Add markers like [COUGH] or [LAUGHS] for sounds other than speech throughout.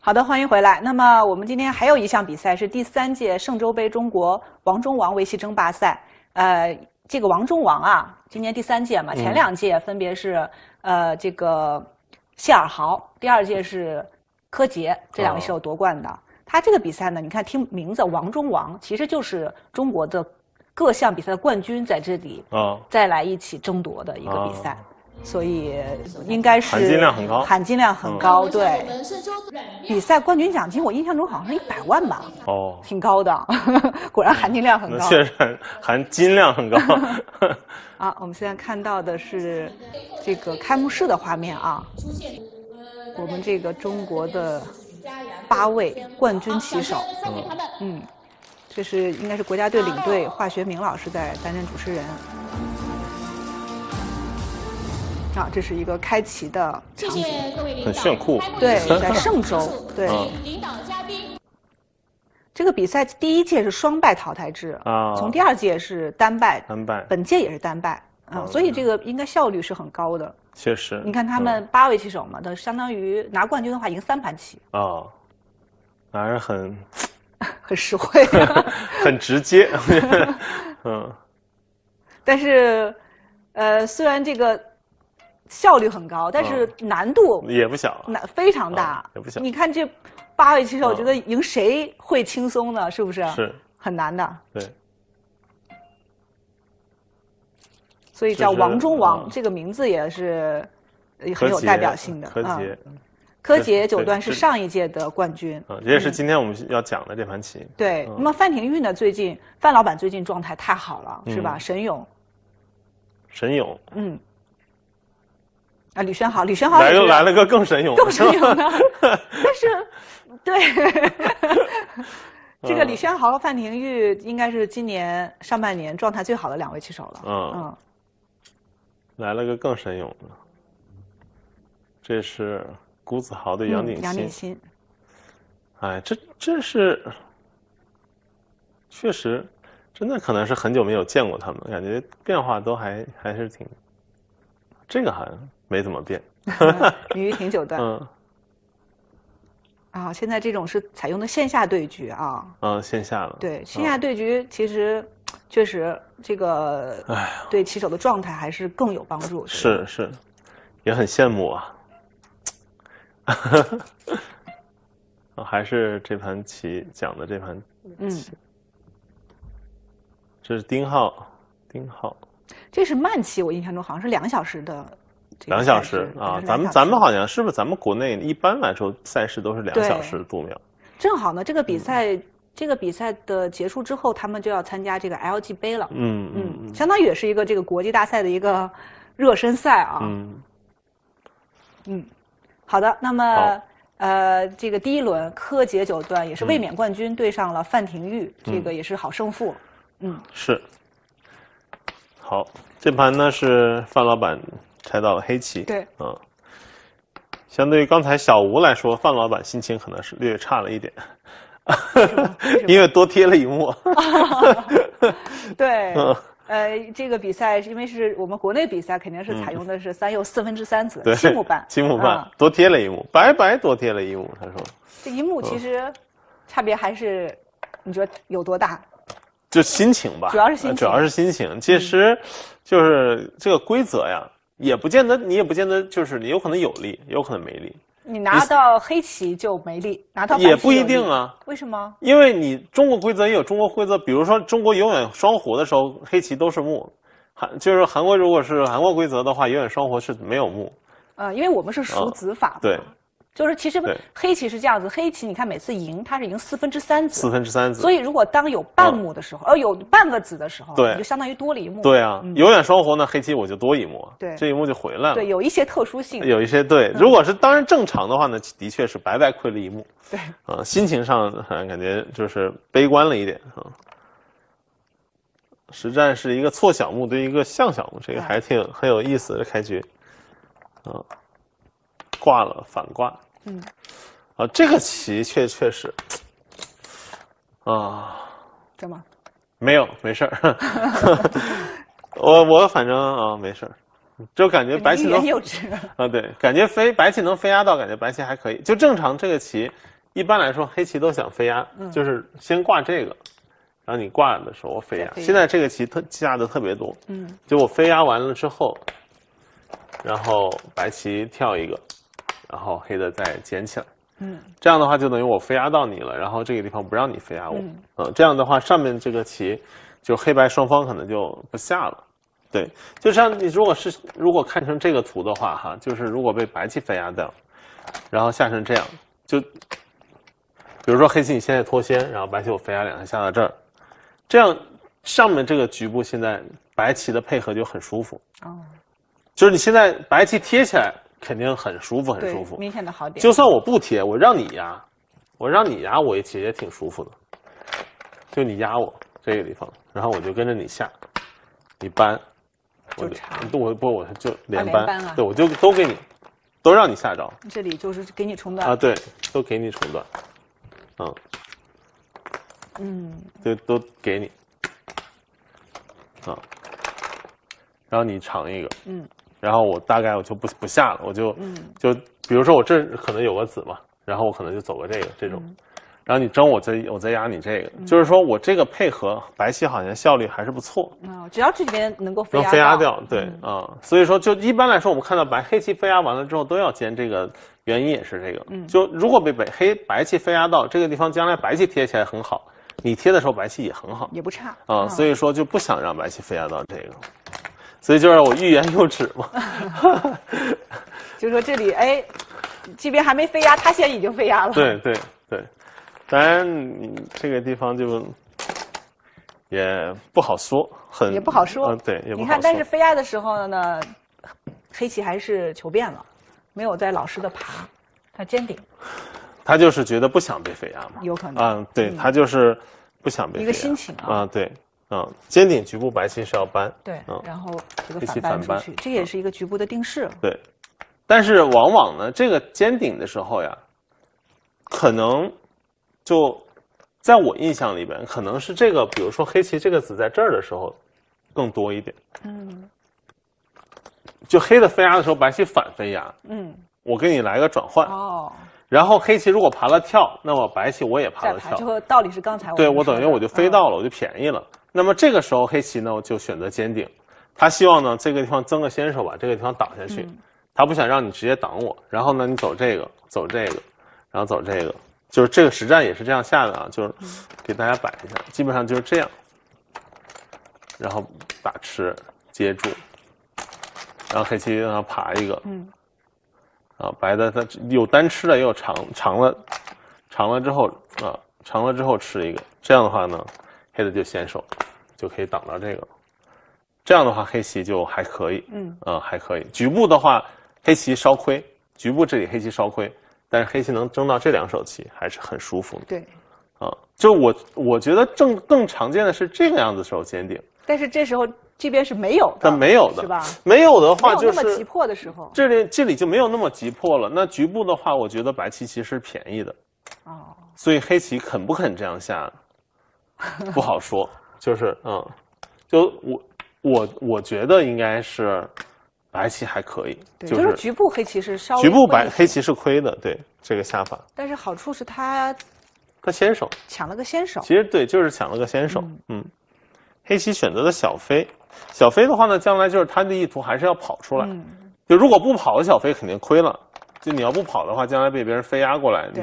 好的，欢迎回来。那么我们今天还有一项比赛是第三届圣洲杯中国王中王围棋争霸赛。呃，这个王中王啊，今年第三届嘛，前两届分别是呃这个谢尔豪，第二届是柯洁，这两位是有夺冠的。他这个比赛呢，你看听名字“王中王”，其实就是中国的各项比赛的冠军在这里再来一起争夺的一个比赛。所以应该是含金量很高，含金量很高。对，比赛冠军奖金我印象中好像是一百万吧，哦，挺高的，[LAUGHS] 果然含金量很高。确实含金量很高。[LAUGHS] 啊，我们现在看到的是这个开幕式的画面啊，我们这个中国的八位冠军棋手，嗯，这是应该是国家队领队华学明老师在担任主持人。啊，这是一个开启的场景，很炫酷。对，在嵊州，对领导嘉宾。这个比赛第一届是双败淘汰制啊，从第二届是单败，单败，本届也是单败啊，所以这个应该效率是很高的。确实，你看他们八位棋手嘛，都相当于拿冠军的话赢三盘棋啊，还是很 [LAUGHS] 很实惠，[LAUGHS] 很直接，[LAUGHS] 嗯。但是，呃，虽然这个。效率很高，但是难度也不小，难非常大。也不小，你看这八位棋手，我觉得赢谁会轻松呢？是不是？是很难的。对。所以叫“王中王”这个名字也是很有代表性的柯洁，柯洁九段是上一届的冠军也是今天我们要讲的这盘棋。对。那么范廷钰呢？最近范老板最近状态太好了，是吧？神勇。神勇。嗯。啊，李轩豪，李轩豪来又来了个更神勇，更神勇的。[LAUGHS] 但是，对，[LAUGHS] 这个李轩豪、范廷钰应该是今年上半年状态最好的两位棋手了。嗯，嗯，来了个更神勇的，这是谷子豪的杨鼎新。哎，这这是确实，真的可能是很久没有见过他们，感觉变化都还还是挺，这个好像。没怎么变，[LAUGHS] 鱼挺久的。嗯，啊，现在这种是采用的线下对局啊。嗯，线下了。对，线下对局其实确实这个，哎，对棋手的状态还是更有帮助。是是，也很羡慕啊。[LAUGHS] 还是这盘棋讲的这盘棋，这是丁浩，丁浩，这是慢棋，我印象中好像是两小时的。两小时啊，咱们咱们好像是不是？咱们国内一般来说赛事都是两小时度秒。正好呢，这个比赛这个比赛的结束之后，他们就要参加这个 L G 杯了。嗯嗯，相当于也是一个这个国际大赛的一个热身赛啊。嗯，好的。那么呃，这个第一轮柯洁九段也是卫冕冠军对上了范廷钰，这个也是好胜负。嗯，是。好，这盘呢是范老板。拆到了黑棋，对，嗯，相对于刚才小吴来说，范老板心情可能是略差了一点，[LAUGHS] 因为多贴了一幕。[LAUGHS] 对，[LAUGHS] 呃，这个比赛因为是我们国内比赛，肯定是采用的是三又四分之三子七目半。七目半，多贴了一目，白白多贴了一目，他说。这一目其实差别还是你觉得有多大？就心情吧，主要是心情。主要是心情，其实就是这个规则呀。也不见得，你也不见得，就是你有可能有利，有可能没利。你拿到黑棋就没利，拿到也不一定啊。为什么？因为你中国规则也有中国规则，比如说中国永远双活的时候，黑棋都是木，韩就是韩国如果是韩国规则的话，永远双活是没有木。呃，因为我们是数子法对。就是其实黑棋是这样子，黑棋你看每次赢，它是赢四分之三子。四分之三子。所以如果当有半目的时候，呃，有半个子的时候，你就相当于多了一目。对啊，永远双活呢，黑棋我就多一目，这一目就回来了。对，有一些特殊性。有一些对，如果是当然正常的话呢，的确是白白亏了一目。对。啊，心情上好像感觉就是悲观了一点啊。实战是一个错小目对一个象小目，这个还挺很有意思的开局啊，挂了反挂。嗯，啊，这个棋确确实，啊，怎么？没有，没事儿。[LAUGHS] 我我反正啊，没事儿，就感觉白棋能。啊。对，感觉飞白棋能飞压到，感觉白棋还可以。就正常这个棋，一般来说黑棋都想飞压，就是先挂这个，然后你挂的时候飞压。现在这个棋特加的特别多，嗯，就我飞压完了之后，然后白棋跳一个。然后黑的再捡起来，嗯，这样的话就等于我飞压到你了，然后这个地方不让你飞压我，嗯，这样的话上面这个棋就黑白双方可能就不下了，对，就像你如果是如果看成这个图的话哈，就是如果被白棋飞压掉，然后下成这样，就比如说黑棋你现在脱先，然后白棋我飞压两下下到这儿，这样上面这个局部现在白棋的配合就很舒服，哦，就是你现在白棋贴起来。肯定很舒服，很舒服。明显的好点。就算我不贴，我让你压，我让你压，我也其实也挺舒服的。就你压我这个地方，然后我就跟着你下，你扳，就长。我不，我就连扳啊。对，我就都给你，都让你下着。这里就是给你冲断啊，对，都给你冲断，嗯，嗯，对，都给你，啊，然后你尝一个，嗯。然后我大概我就不不下了，我就就比如说我这可能有个子嘛，然后我可能就走个这个这种，然后你争我再我再压你这个，就是说我这个配合白棋好像效率还是不错。啊，只要这边能够能飞压掉，对啊，所以说就一般来说我们看到白黑棋飞压完了之后都要尖，这个原因也是这个。嗯，就如果被白黑白棋飞压到这个地方，将来白棋贴起来很好，你贴的时候白棋也很好，也不差。啊，所以说就不想让白棋飞压到这个。所以就让我欲言又止嘛，[LAUGHS] 就说这里哎，这边还没飞压，他先已经飞压了。对对对，当然这个地方就也不好说，很也不好说。嗯，对，也不好说。你看，但是飞压的时候呢，黑棋还是求变了，没有在老实的爬，他尖顶。[LAUGHS] 他就是觉得不想被飞压嘛。有可能。嗯，对他就是不想被。一个心情啊。啊，对。嗯，尖顶局部白棋是要扳，对，嗯，然后这个黑棋反扳，这也是一个局部的定式。对，但是往往呢，这个尖顶的时候呀，可能就在我印象里边，可能是这个，比如说黑棋这个子在这儿的时候，更多一点。嗯，就黑的飞压的时候，白棋反飞压。嗯，我给你来个转换。哦，然后黑棋如果爬了跳，那么白棋我也爬了跳，就道理是刚才对我等于我就飞到了，我就便宜了。那么这个时候黑棋呢就选择尖顶，他希望呢这个地方增个先手把这个地方挡下去，他不想让你直接挡我。然后呢你走这个走这个，然后走这个，就是这个实战也是这样下的啊，就是给大家摆一下，基本上就是这样。然后打吃接住，然后黑棋让它爬一个，嗯，啊白的它有单吃的也有长长了，长了之后啊长了之后吃一个，这样的话呢。黑的就先手，就可以挡到这个这样的话，黑棋就还可以，嗯，还可以。局部的话，黑棋稍亏，局部这里黑棋稍亏，但是黑棋能争到这两手棋还是很舒服的。对，啊，就我我觉得正更常见的是这个样子时候先顶，但是这时候这边是没有的，没有的，是吧？没有的话就是急迫的时候，这里这里就没有那么急迫了。那局部的话，我觉得白棋其实是便宜的，哦，所以黑棋肯不肯这样下？[LAUGHS] 不好说，就是嗯，就我我我觉得应该是白棋还可以，就是局部黑棋是稍微局部白黑棋是亏的，对这个下法。但是好处是他他先手抢了个先手，其实对，就是抢了个先手，嗯。黑棋选择的小飞，小飞的话呢，将来就是他的意图还是要跑出来。就如果不跑的小飞肯定亏了，就你要不跑的话，将来被别人飞压过来，你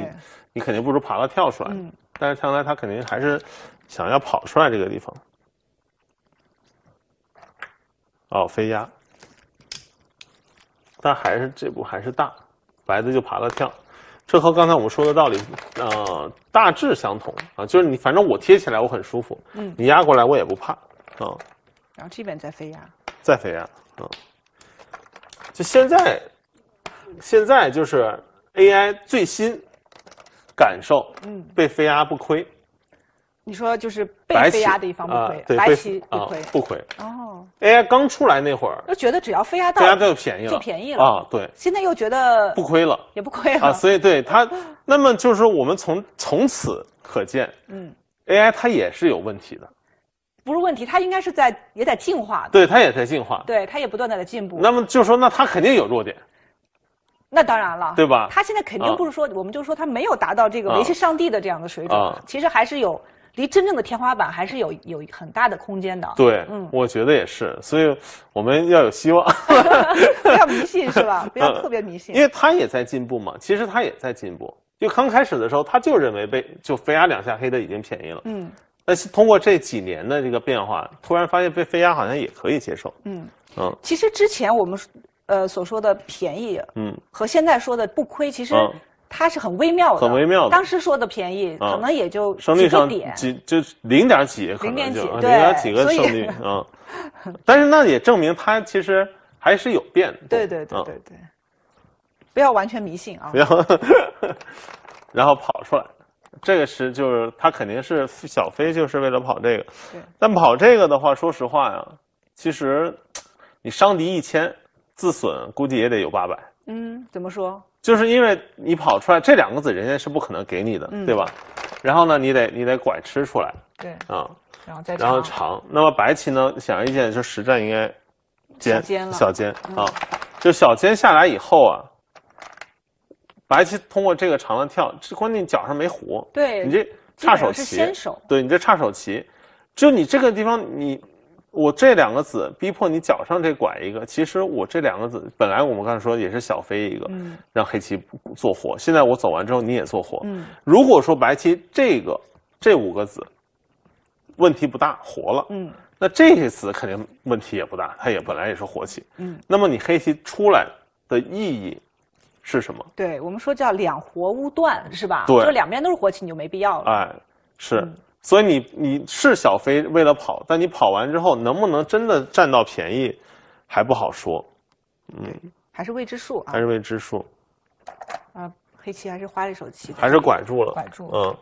你肯定不如爬了跳出来。但是将来他肯定还是。想要跑出来这个地方，哦，飞压，但还是这步还是大，白的就爬了跳，这和刚才我们说的道理，呃，大致相同啊，就是你反正我贴起来我很舒服，嗯，你压过来我也不怕啊，然后这边再飞压，再飞压，嗯，就现在，现在就是 AI 最新感受，嗯，被飞压不亏。你说就是被飞压的一方不亏，白棋不亏不亏哦。AI 刚出来那会儿，就觉得只要飞压到飞压到就便宜了，就便宜了啊。对，现在又觉得不亏了，也不亏了啊。所以对他，那么就是说我们从从此可见，嗯，AI 它也是有问题的，不是问题，它应该是在也在进化，对它也在进化，对它也不断的在进步。那么就是说，那它肯定有弱点，那当然了，对吧？它现在肯定不是说，我们就说它没有达到这个维系上帝的这样的水准，其实还是有。离真正的天花板还是有有很大的空间的。对，嗯，我觉得也是，所以我们要有希望，[LAUGHS] 不要迷信是吧？[LAUGHS] 不要特别迷信。因为他也在进步嘛，其实他也在进步。就刚开始的时候，他就认为被就飞压两下黑的已经便宜了，嗯。但是通过这几年的这个变化，突然发现被飞压好像也可以接受，嗯嗯。其实之前我们呃所说的便宜，嗯，和现在说的不亏，其实。它是很微妙的，很微妙的。当时说的便宜，可能也就胜率上几就零点几，零点几，零点几个胜率 [LAUGHS] 啊。但是那也证明它其实还是有变的。对对对对对，不要完全迷信啊。不要，[LAUGHS] 然后跑出来，这个是就是他肯定是小飞就是为了跑这个。但跑这个的话，说实话呀，其实你伤敌一千，自损估计也得有八百。嗯，怎么说？就是因为你跑出来这两个子，人家是不可能给你的，对吧？然后呢，你得你得拐吃出来，对啊，然后再然后长。那么白棋呢，显而易见，就实战应该尖小尖啊，就小尖下来以后啊，白棋通过这个长的跳，关键脚上没活，对你这差手棋，对你这差手棋，就你这个地方你。我这两个子逼迫你脚上这拐一个，其实我这两个子本来我们刚才说也是小飞一个，让黑棋做活。现在我走完之后你也做活。如果说白棋这个这五个子问题不大，活了。嗯，那这些子肯定问题也不大，它也本来也是活棋，嗯，那么你黑棋出来的意义是什么？对我们说叫两活勿断是吧？对，就两边都是活棋，你就没必要了。哎，是。所以你你是小飞为了跑，但你跑完之后能不能真的占到便宜，还不好说，嗯，还是未知数啊，还是未知数。啊，黑棋还是花了一手棋，还是拐住了，拐住，嗯，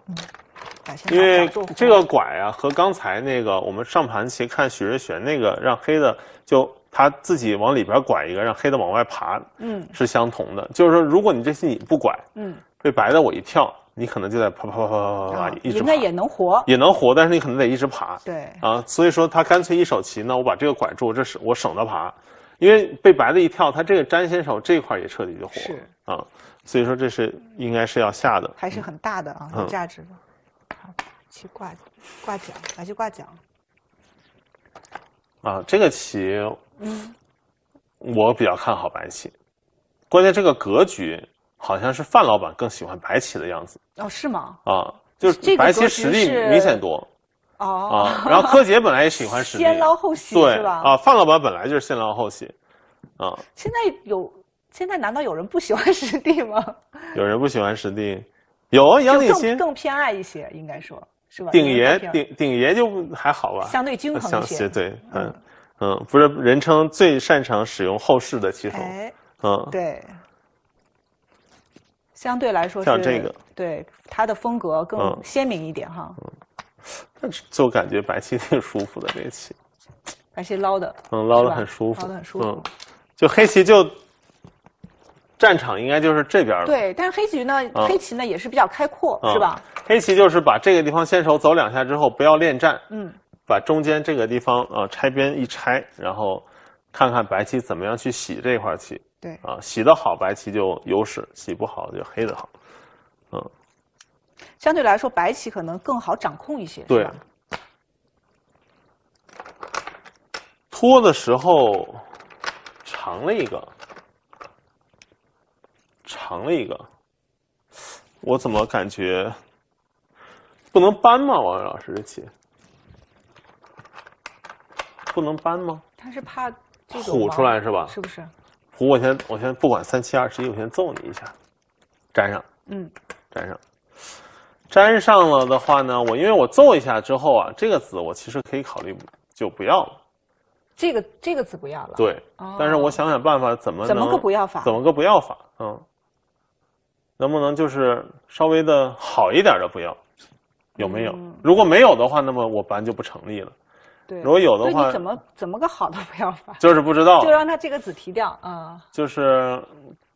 因为这个拐啊，和刚才那个我们上盘棋看许瑞璇那个让黑的，就他自己往里边拐一个，让黑的往外爬，嗯，是相同的。就是说，如果你这次你不拐，嗯，被白的我一跳。你可能就在啪啪啪啪啪啪啪，应该也能活，也能活，但是你可能得一直爬。对，啊，所以说他干脆一手棋呢，我把这个拐住，这是我省得爬，因为被白的一跳，他这个粘先手这块也彻底就活了，啊，所以说这是应该是要下的，还是很大的啊，有价值的。好，棋挂挂角，白去挂角。啊，这个棋，嗯，我比较看好白棋，关键这个格局。好像是范老板更喜欢白棋的样子哦，是吗？啊，就是白棋实力明显多哦。啊，然后柯洁本来也喜欢实力。[LAUGHS] 先捞后喜对是吧？啊，范老板本来就是先捞后喜，啊。现在有现在难道有人不喜欢实力吗？[LAUGHS] 有人不喜欢实力，有杨立新更偏爱一些，应该说是吧？鼎爷，鼎鼎爷就还好吧？相对均衡一些，对，嗯嗯，不是人称最擅长使用后势的棋手，嗯，对。相对来说，像这个，对，它的风格更鲜明一点哈。嗯，就感觉白棋挺舒服的，这棋。白棋捞的，嗯，捞的很舒服。捞的很舒服。嗯，就黑棋就战场应该就是这边了。对，但是黑棋呢，黑棋呢也是比较开阔，是吧？黑棋就是把这个地方先手走两下之后，不要恋战，嗯，把中间这个地方啊拆边一拆，然后看看白棋怎么样去洗这块棋。对啊，洗的好，白棋就优势；洗不好，就黑的好。嗯，相对来说，白棋可能更好掌控一些。对。拖的时候长了一个，长了一个，我怎么感觉不能搬吗？王老师这棋不能搬吗？他是怕这虎出来是吧？是不是？我先，我先不管三七二十一，我先揍你一下，粘上，嗯，粘上，粘上了的话呢，我因为我揍一下之后啊，这个子我其实可以考虑就不要了，这个这个子不要了，对，但是我想想办法怎么怎么个不要法，怎么个不要法，嗯，能不能就是稍微的好一点的不要，有没有？如果没有的话，那么我班就不成立了。如果有的话，怎么怎么个好都不要发。[LAUGHS] 就是不知道，就让他这个子提掉啊。就是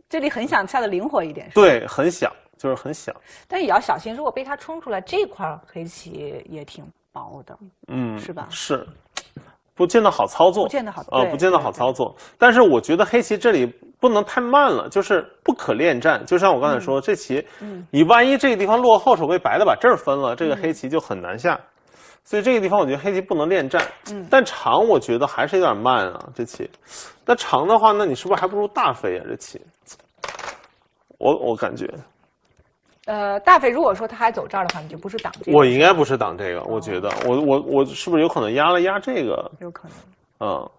这里很想下的灵活一点，对，很想，就是很想。但也要小心，如果被他冲出来，这块黑棋也挺薄的，嗯，是吧？是不见得好操作，不见得好，呃，不见得好操作。但是我觉得黑棋这里不能太慢了，就是不可恋战。就像我刚才说，这棋，你万一这个地方落后，手被白的把这儿分了，这个黑棋就很难下。所以这个地方，我觉得黑棋不能恋战。嗯，但长我觉得还是有点慢啊，这棋。那长的话，那你是不是还不如大飞啊？这棋，我我感觉。呃，大飞如果说他还走这儿的话，你就不是挡这个。我应该不是挡这个，我觉得，我我我是不是有可能压了压这个？有可能。嗯，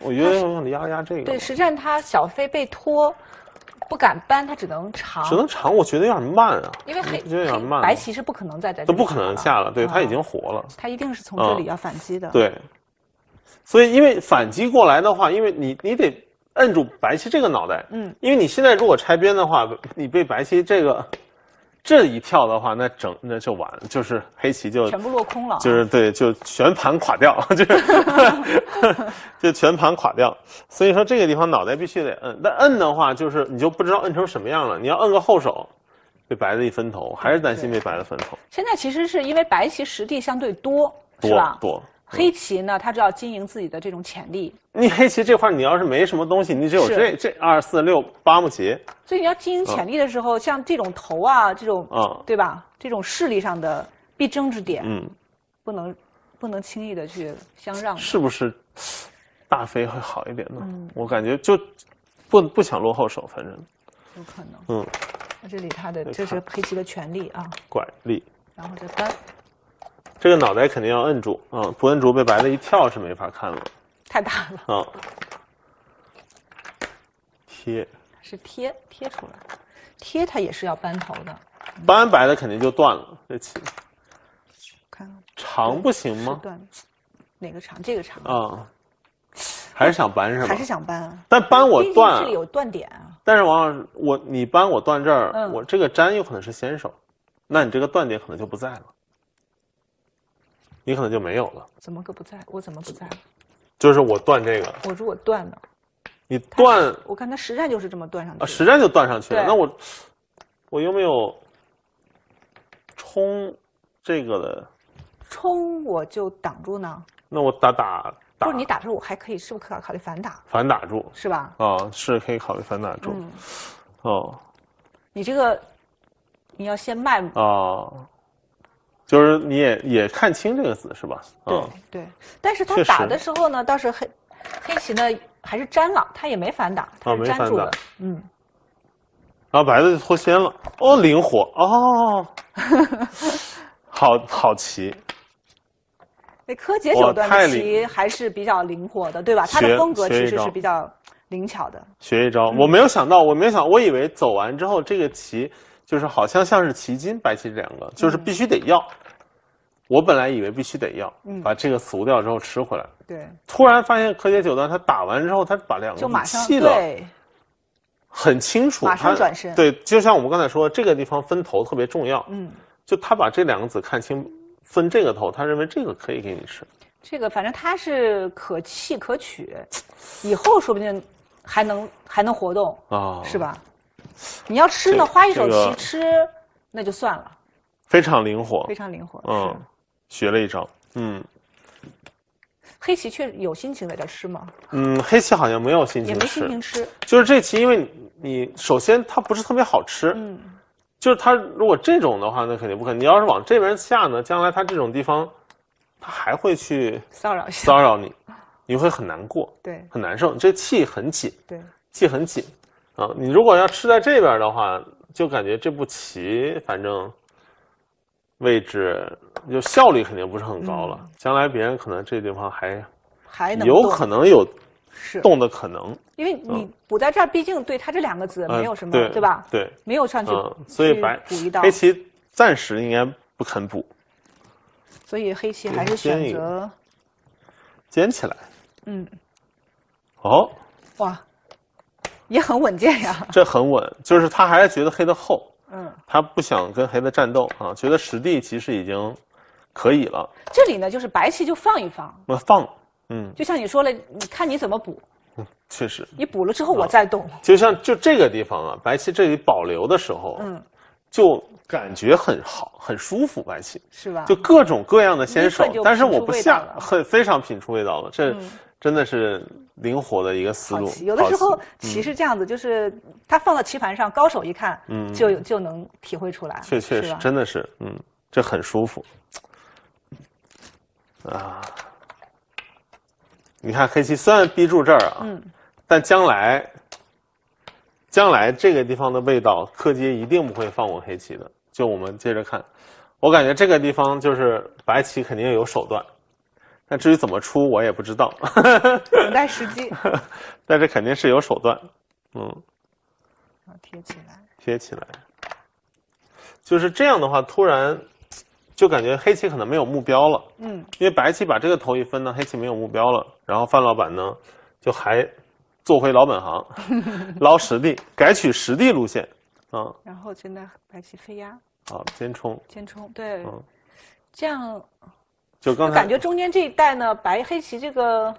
我觉得压压这个。对，实战他小飞被拖。不敢搬，他只能长，只能长。我觉得有点慢啊，因为黑有点慢，白棋是不可能再在这都不可能下了，对，他已经活了，他一定是从这里要反击的，对。所以因为反击过来的话，因为你你得摁住白棋这个脑袋，嗯，因为你现在如果拆边的话，你被白棋这个。这一跳的话，那整那就完，就是黑棋就全部落空了，就是对，就全盘垮掉，[LAUGHS] 就是 [LAUGHS] 就全盘垮掉。所以说这个地方脑袋必须得摁，但摁的话就是你就不知道摁成什么样了。你要摁个后手，被白的一分头，还是担心被白的分头。现在其实是因为白棋实地相对多，多多。黑棋呢，他就要经营自己的这种潜力。你黑棋这块，你要是没什么东西，你只有这这二四六八目棋。所以你要经营潜力的时候，像这种头啊，这种对吧，这种势力上的必争之点，不能不能轻易的去相让。是不是大飞会好一点呢？我感觉就不不想落后手，反正。有可能。嗯。那这里他的这是黑棋的权利啊。拐力。然后再搬。这个脑袋肯定要摁住，嗯，不摁住被白的一跳是没法看了，太大了。啊，贴是贴贴出来，贴它也是要扳头的，扳白的肯定就断了，这起。看看，长不行吗？断哪个长？这个长啊，还是想扳是吧？还是想扳啊？但扳我断，这里有断点啊。但是王老师，我你扳我断这儿，我这个粘有可能是先手，那你这个断点可能就不在了。你可能就没有了，怎么个不在我怎么不在？就是我断这个，我如果断了，你断，我看他实战就是这么断上去的，实战就断上去了。那我，我有没有冲这个的，冲我就挡住呢。那我打打，不是你打的时候，我还可以，是不是可考虑反打？反打住是吧？啊，是可以考虑反打住。哦，你这个你要先卖啊。就是你也也看清这个子是吧？对对，但是他打的时候呢，倒是黑黑棋呢还是粘了，他也没反打，啊粘住了。嗯，然后白的就脱先了，哦灵活哦，[LAUGHS] 好好棋，那柯洁九段的棋还是比较灵活的，对吧？他的风格其实是比较灵巧的。学一招，我没有想到，我没有想，我以为走完之后这个棋就是好像像是棋筋，白棋这两个就是必须得要。我本来以为必须得要把这个俗掉之后吃回来，对。突然发现柯洁九段他打完之后，他把两个马上，对。很清楚。马上转身。对，就像我们刚才说，这个地方分头特别重要。嗯，就他把这两个子看清，分这个头，他认为这个可以给你吃。这个反正他是可弃可取，[TSK] 以后说不定还能还能活动啊，是吧？你要吃呢，花一手棋吃那就算了。非常灵活。非常灵活。嗯。学了一招，嗯，黑棋确有心情在这吃吗？嗯，黑棋好像没有心情，吃，也没心情吃。就是这棋，因为你首先它不是特别好吃，嗯，就是它如果这种的话，那肯定不可能。你要是往这边下呢，将来它这种地方，它还会去骚扰骚扰你，你会很难过，对，很难受。这气很紧，对，气很紧，啊，你如果要吃在这边的话，就感觉这步棋反正。位置就效率肯定不是很高了，将来别人可能这地方还还能有可能有动的可能，因为你补在这儿，毕竟对他这两个子没有什么，对吧？对，没有上去，所以白补一刀，黑棋暂时应该不肯补，所以黑棋还是选择尖起来。嗯，哦，哇，也很稳健呀，这很稳，就是他还是觉得黑的厚。嗯，他不想跟黑子战斗啊，觉得实地其实已经可以了。这里呢，就是白棋就放一放，那放，嗯，就像你说了，你看你怎么补，嗯，确实，你补了之后我再动。就像就这个地方啊，白棋这里保留的时候，嗯，就感觉很好，很舒服，白棋是吧？就各种各样的先手，但是我不下，很非常品出味道了这。真的是灵活的一个思路。有的时候，棋是这样子，就是他放到棋盘上，高手一看，嗯，就就能体会出来。确确实，真的是，嗯，这很舒服。啊，你看黑棋虽然逼住这儿啊，嗯，但将来，将来这个地方的味道，柯洁一定不会放过黑棋的。就我们接着看，我感觉这个地方就是白棋肯定有手段。那至于怎么出，我也不知道，等 [LAUGHS] 待时机。但是肯定是有手段，嗯。贴起来，贴起来。就是这样的话，突然就感觉黑棋可能没有目标了，嗯。因为白棋把这个头一分呢，黑棋没有目标了。然后范老板呢，就还做回老本行，[LAUGHS] 捞实地，改取实地路线啊。然后现在白棋飞压。好，先冲。先冲，对。嗯。这样。就刚才感觉中间这一带呢，白黑棋这个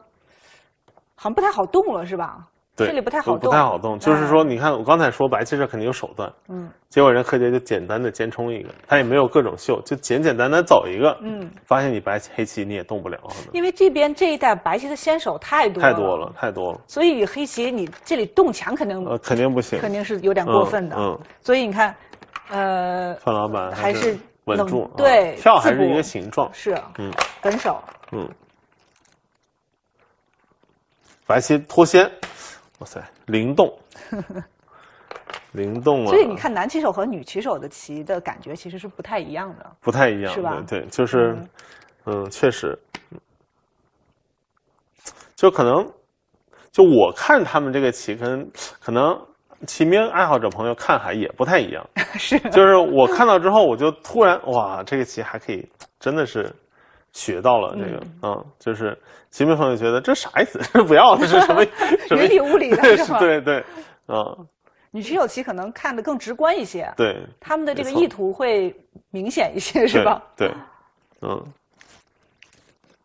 好像不太好动了，是吧？对，这里不太好动。不太好动，就是说，你看我刚才说白棋这肯定有手段，嗯，结果人柯洁就简单的兼冲一个，他也没有各种秀，就简简单单走一个，嗯，发现你白黑棋你也动不了。因为这边这一带白棋的先手太多，太多了，太多了。所以黑棋你这里动强肯定呃肯定不行，肯定是有点过分的。嗯，所以你看，呃，范老板还是。稳住，对跳还是一个形状，是嗯，本手，嗯，白棋脱先，哇塞，灵动，[LAUGHS] 灵动啊！所以你看，男棋手和女棋手的棋的感觉其实是不太一样的，不太一样，是吧？对，就是，嗯，确实，就可能，就我看他们这个棋跟可能。骑兵爱好者朋友看海也不太一样，[LAUGHS] 是，就是我看到之后，我就突然哇，这个棋还可以，真的是学到了这个，啊，就是骑兵朋友觉得这啥意思？[LAUGHS] 不要了，是什么？[LAUGHS] 云里雾里的，是吧？对对，啊，女棋有棋可能看的更直观一些，对，他们的这个意图会明显一些，是吧？对，嗯，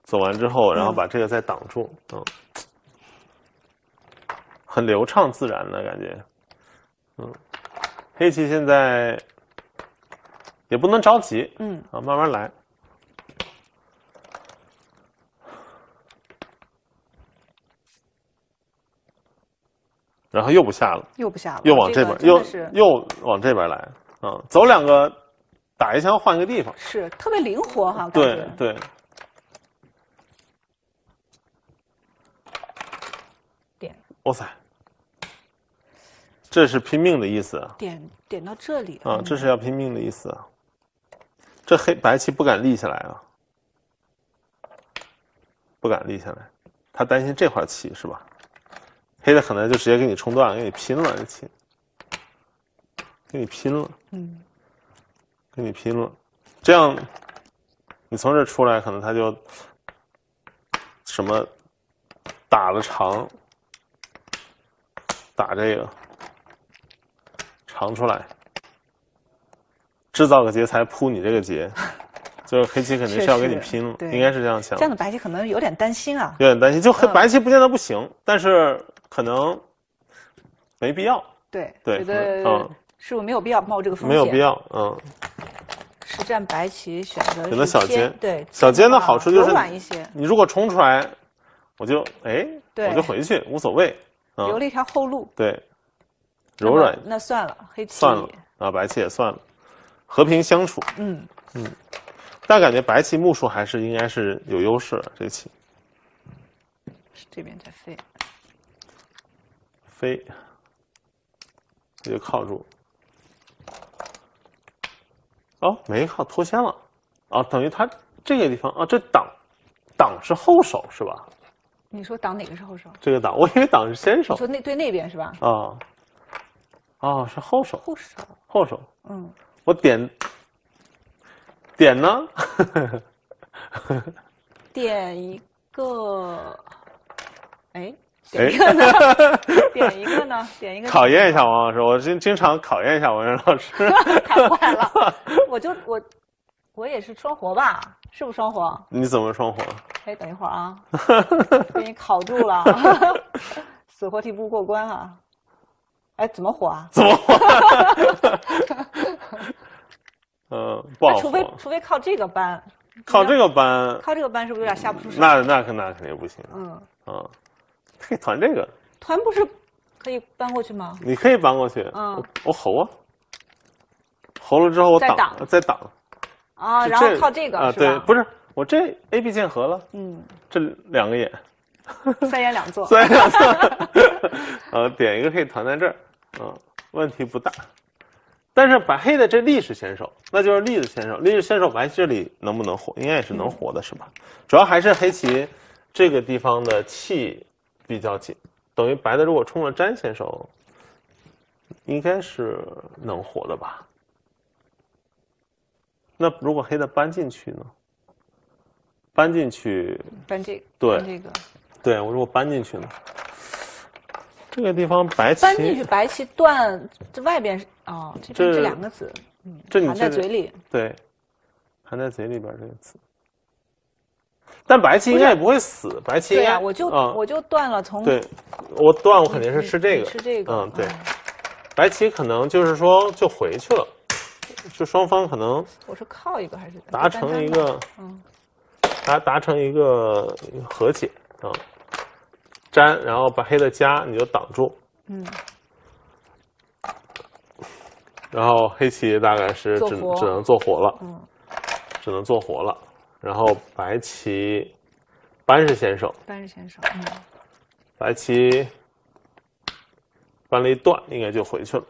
走完之后，然后把这个再挡住，嗯，很流畅自然的感觉。嗯，黑棋现在也不能着急，嗯，啊，慢慢来。然后又不下了，又不下了，又往这边，又又往这边来，嗯，走两个，打一枪，换一个地方，是特别灵活哈，对对。点。哇塞，这是拼命的意思，点点到这里啊，这是要拼命的意思。这黑白棋不敢立起来啊，不敢立下来，他担心这块棋是吧？黑的可能就直接给你冲断，给你拼了，这棋，给你拼了，嗯，给你拼了，这样你从这出来，可能他就什么打了长，打这个。尝出来，制造个劫才扑你这个劫，[LAUGHS] 就是黑棋肯定是要跟你拼了，应该是这样想。这样的白棋可能有点担心啊，有点担心。就黑白棋不见得不行，但是可能没必要。对对，嗯，是不是没有必要冒这个风险？没有必要。嗯。实战白棋选择选择小尖，对小尖的好处就是柔软一些。你如果冲出来，我就哎，我就回去，无所谓，留了一条后路。对。柔软，那算了，黑棋算了啊，白棋也算了，和平相处。嗯嗯，但感觉白棋目数还是应该是有优势，这棋是这边在飞飞，这个靠住哦，没靠脱先了啊，等于他这个地方啊，这挡挡是后手是吧？你说挡哪个是后手？这个挡，我以为挡是先手。说那对那边是吧？啊。哦，是后手，后手，后手。嗯，我点。点呢？[LAUGHS] 点一个，哎，[LAUGHS] 点一个呢？点一个呢？点一个。考验一下王老师，我经经常考验一下王老师。[LAUGHS] 太坏了，我就我，我也是双活吧？是不双活？你怎么双活？哎，等一会儿啊，给你考住了，死活题不过关啊。哎，怎么火啊？[LAUGHS] 怎么火？[LAUGHS] 嗯，不好除非除非靠这个搬，靠这个搬，靠这个搬是不是有点下不出手？那那可那肯定不行。嗯嗯，可以团这个。团不是可以搬过去吗？你可以搬过去。嗯，我吼啊，吼了之后我挡再挡。啊，然后靠这个啊，对，不是，我这 A B 键合了。嗯，这两个眼。三眼两座。三两座。呃，点一个可以团在这儿。嗯，问题不大，但是白黑的这力是先手，那就是力子先手，力子先手白棋这里能不能活？应该也是能活的，是吧？主要还是黑棋这个地方的气比较紧，等于白的如果冲了粘先手，应该是能活的吧？那如果黑的搬进去呢？搬进去，搬这个，对，搬这个，对，我如果搬进去呢。这个地方白棋搬进去，白棋断这外边是哦，这这两个子，嗯，这含在嘴里，对，含在嘴里边这个子。但白棋应该也不会死，白棋对呀，我就我就断了，从对，我断我肯定是吃这个，吃这个，嗯，对，白棋可能就是说就回去了，就双方可能我是靠一个还是达成一个，嗯，达达成一个和解啊。粘，然后把黑的加你就挡住。嗯。然后黑棋大概是只只能做活了。嗯。只能做活了。然后白棋，扳是先手。扳是先手。嗯。白棋扳了一段，应该就回去了。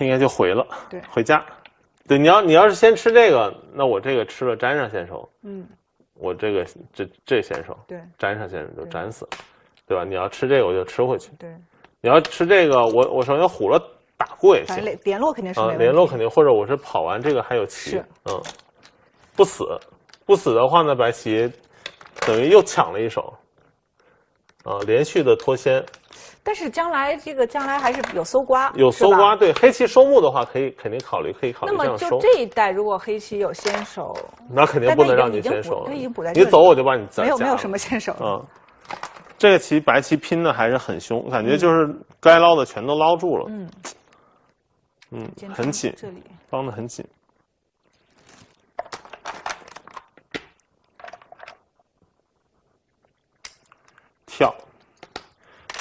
应该就回了。对。回家。对，你要你要是先吃这个，那我这个吃了粘上先手。嗯。我这个这这先手，对斩上先手就斩死了，对吧？你要吃这个，我就吃回去。对，你要吃这个，我我首先虎了打过也行。联络肯定是联络肯定或者我是跑完这个还有棋，嗯，不死，不死的话呢，白棋等于又抢了一手，啊，连续的脱先。但是将来这个将来还是有搜刮，有搜刮对黑棋收目的话，可以肯定考虑，可以考虑这样收。那么就这一代，如果黑棋有先手，那肯定不能让你先手，可以补在你走，我就把你宰。没有没有什么先手。嗯，这个棋白棋拼的还是很凶，感觉就是该捞的全都捞住了。嗯嗯，很紧，这里帮的很紧。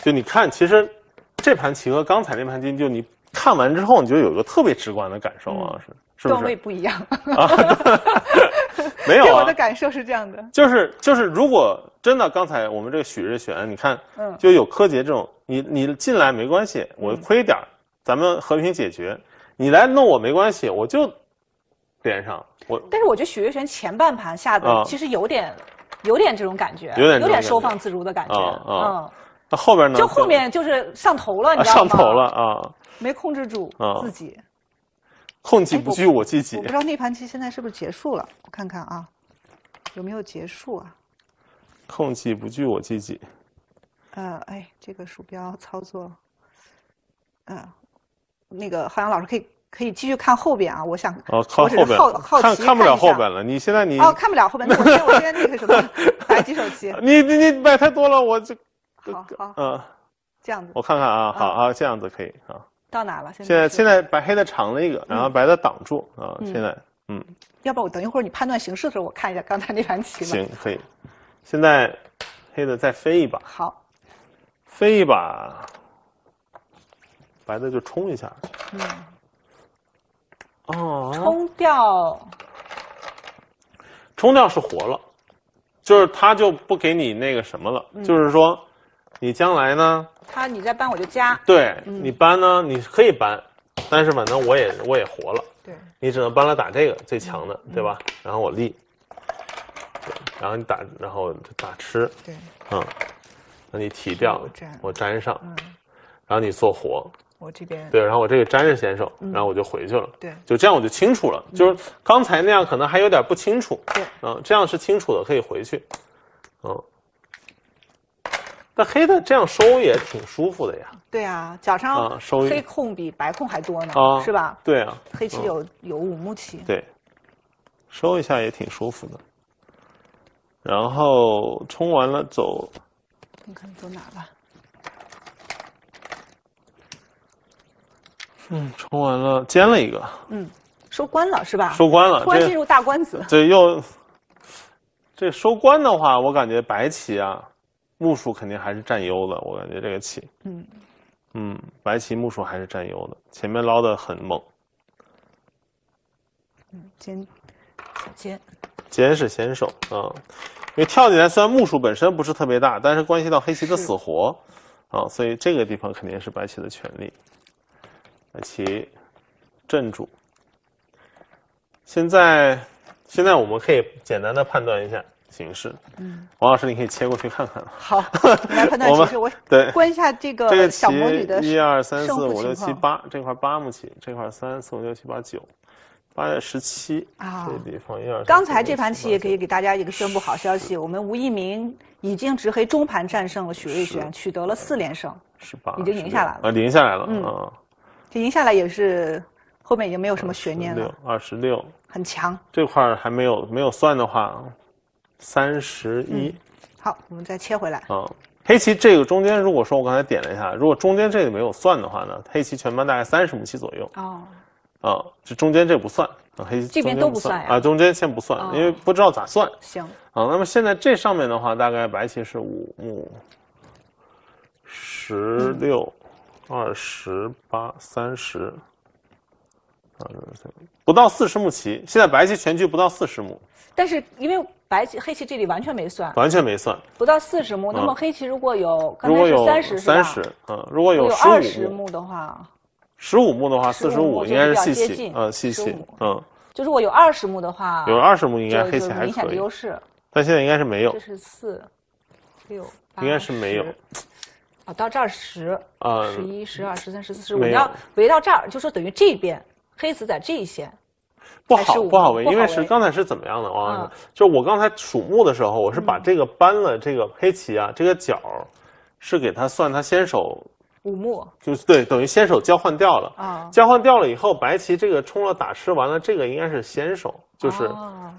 就你看，其实这盘棋和刚才那盘棋，就你看完之后，你就有一个特别直观的感受啊，是是不是段位不一样啊？没有啊，我的感受是这样的，就是就是，如果真的刚才我们这个许日玄，你看，嗯，就有柯洁这种，你你进来没关系，我亏点儿，咱们和平解决，你来弄我没关系，我就连上我。但是我觉得许日玄前半盘下的其实有点，有点这种感觉，有点有点收放自如的感觉，嗯。那后边呢？就后面就是上头了，你知道吗？上头了啊，没控制住自己。控棋不惧我自己。我不知道那盘棋现在是不是结束了？我看看啊，有没有结束啊？控棋不惧我自己。呃，哎，这个鼠标操作，嗯，那个浩洋老师可以可以继续看后边啊？我想，哦，看后边，看看不了后边了。你现在你哦，看不了后边。那我先我先那个什么，摆 [LAUGHS] 几手棋？你你你摆太多了，我这。好好嗯，这样子我看看啊，好啊，这样子可以啊。到哪了？现在现在白黑的长了一个，然后白的挡住啊。现在嗯，要不我等一会儿你判断形势的时候，我看一下刚才那盘棋。行，可以。现在黑的再飞一把。好，飞一把，白的就冲一下。嗯。哦。冲掉。冲掉是活了，就是他就不给你那个什么了，就是说。你将来呢？他，你再搬我就加。对，你搬呢，你可以搬，但是反正我也我也活了。对，你只能搬来打这个最强的，对吧？然后我立，然后你打，然后打吃。对，嗯，那你提掉，我粘上，然后你做活，我这边对，然后我这个粘着先手，然后我就回去了。对，就这样我就清楚了，就是刚才那样可能还有点不清楚，嗯，这样是清楚的，可以回去，嗯。那黑的这样收也挺舒服的呀。对啊，脚上收黑控比白控还多呢，是吧？对啊，黑棋有有五目棋。对，收一下也挺舒服的。然后冲完了走，你看走哪吧？嗯，冲完了，尖了一个。嗯，收官了是吧？收官了，突然进入大官子。对，又这收官的话，我感觉白棋啊。目数肯定还是占优的，我感觉这个棋，嗯嗯，白棋目数还是占优的，前面捞的很猛。嗯，尖，尖，尖是先手啊，因为跳进来虽然目数本身不是特别大，但是关系到黑棋的死活啊，所以这个地方肯定是白棋的权利。白棋镇住。现在，现在我们可以简单的判断一下。形式。嗯，王老师，你可以切过去看看好，来判断 [LAUGHS] 形势，我对，关一下这个小魔女的一二三四五六七八这块八目棋，这块三四五六七八九，八月十七啊，这地方。刚才这盘棋也可以给大家一个宣布好消息，我们吴一鸣已经执黑中盘战胜了许瑞炫，取得了四连胜，是吧？已经赢下来了啊，赢下来了，嗯，这赢下来也是后面已经没有什么悬念了。六二十六，很强。这块还没有没有算的话。三十一，好，我们再切回来啊。黑棋这个中间，如果说我刚才点了一下，如果中间这个没有算的话呢，黑棋全盘大概三十目棋左右。哦，啊，这中间这不算啊。黑棋这边都不算啊，中间先不算，因为不知道咋算。行啊，那么现在这上面的话，大概白棋是五目、十六、二十八、三十，二不到四十目棋。现在白棋全局不到四十目。但是因为。白棋黑棋这里完全没算，完全没算，不到四十目。那么黑棋如果有，刚才有三十，三十，嗯，如果有二十目的话，十五目的话，四十五应该是细棋，嗯，细棋，嗯。就如果有二十目的话，有二十目应该黑棋还是明显的优势，但现在应该是没有。这是四、六，应该是没有。哦、到这儿十，啊，十一、十二、十三、十四、十五，要围到这儿，就说等于这边黑子在这一线。不好，不好问，因为是刚才是怎么样的？王老师，就我刚才数目的时候，我是把这个搬了这个黑棋啊，这个角，是给他算他先手。五目。就对，等于先手交换掉了。啊。交换掉了以后，白棋这个冲了打吃完了，这个应该是先手，就是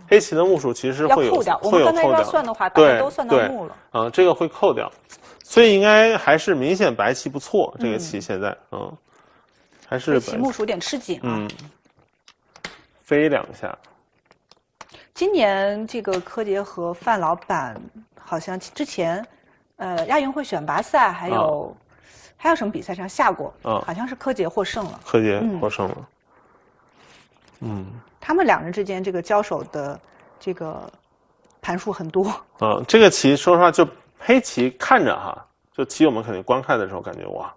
黑棋的目数其实会有会有扣掉。我刚才算的话，对都算到目了。啊，这个会扣掉，所以应该还是明显白棋不错。这个棋现在啊，还是棋目数有点吃紧。嗯。飞两下。今年这个柯洁和范老板好像之前，呃，亚运会选拔赛还有还有什么比赛上下过，好像是柯洁获胜了。柯洁获胜了。嗯，他们两人之间这个交手的这个盘数很多。嗯，这个棋说实话，就黑棋看着哈。就棋友们肯定观看的时候感觉哇，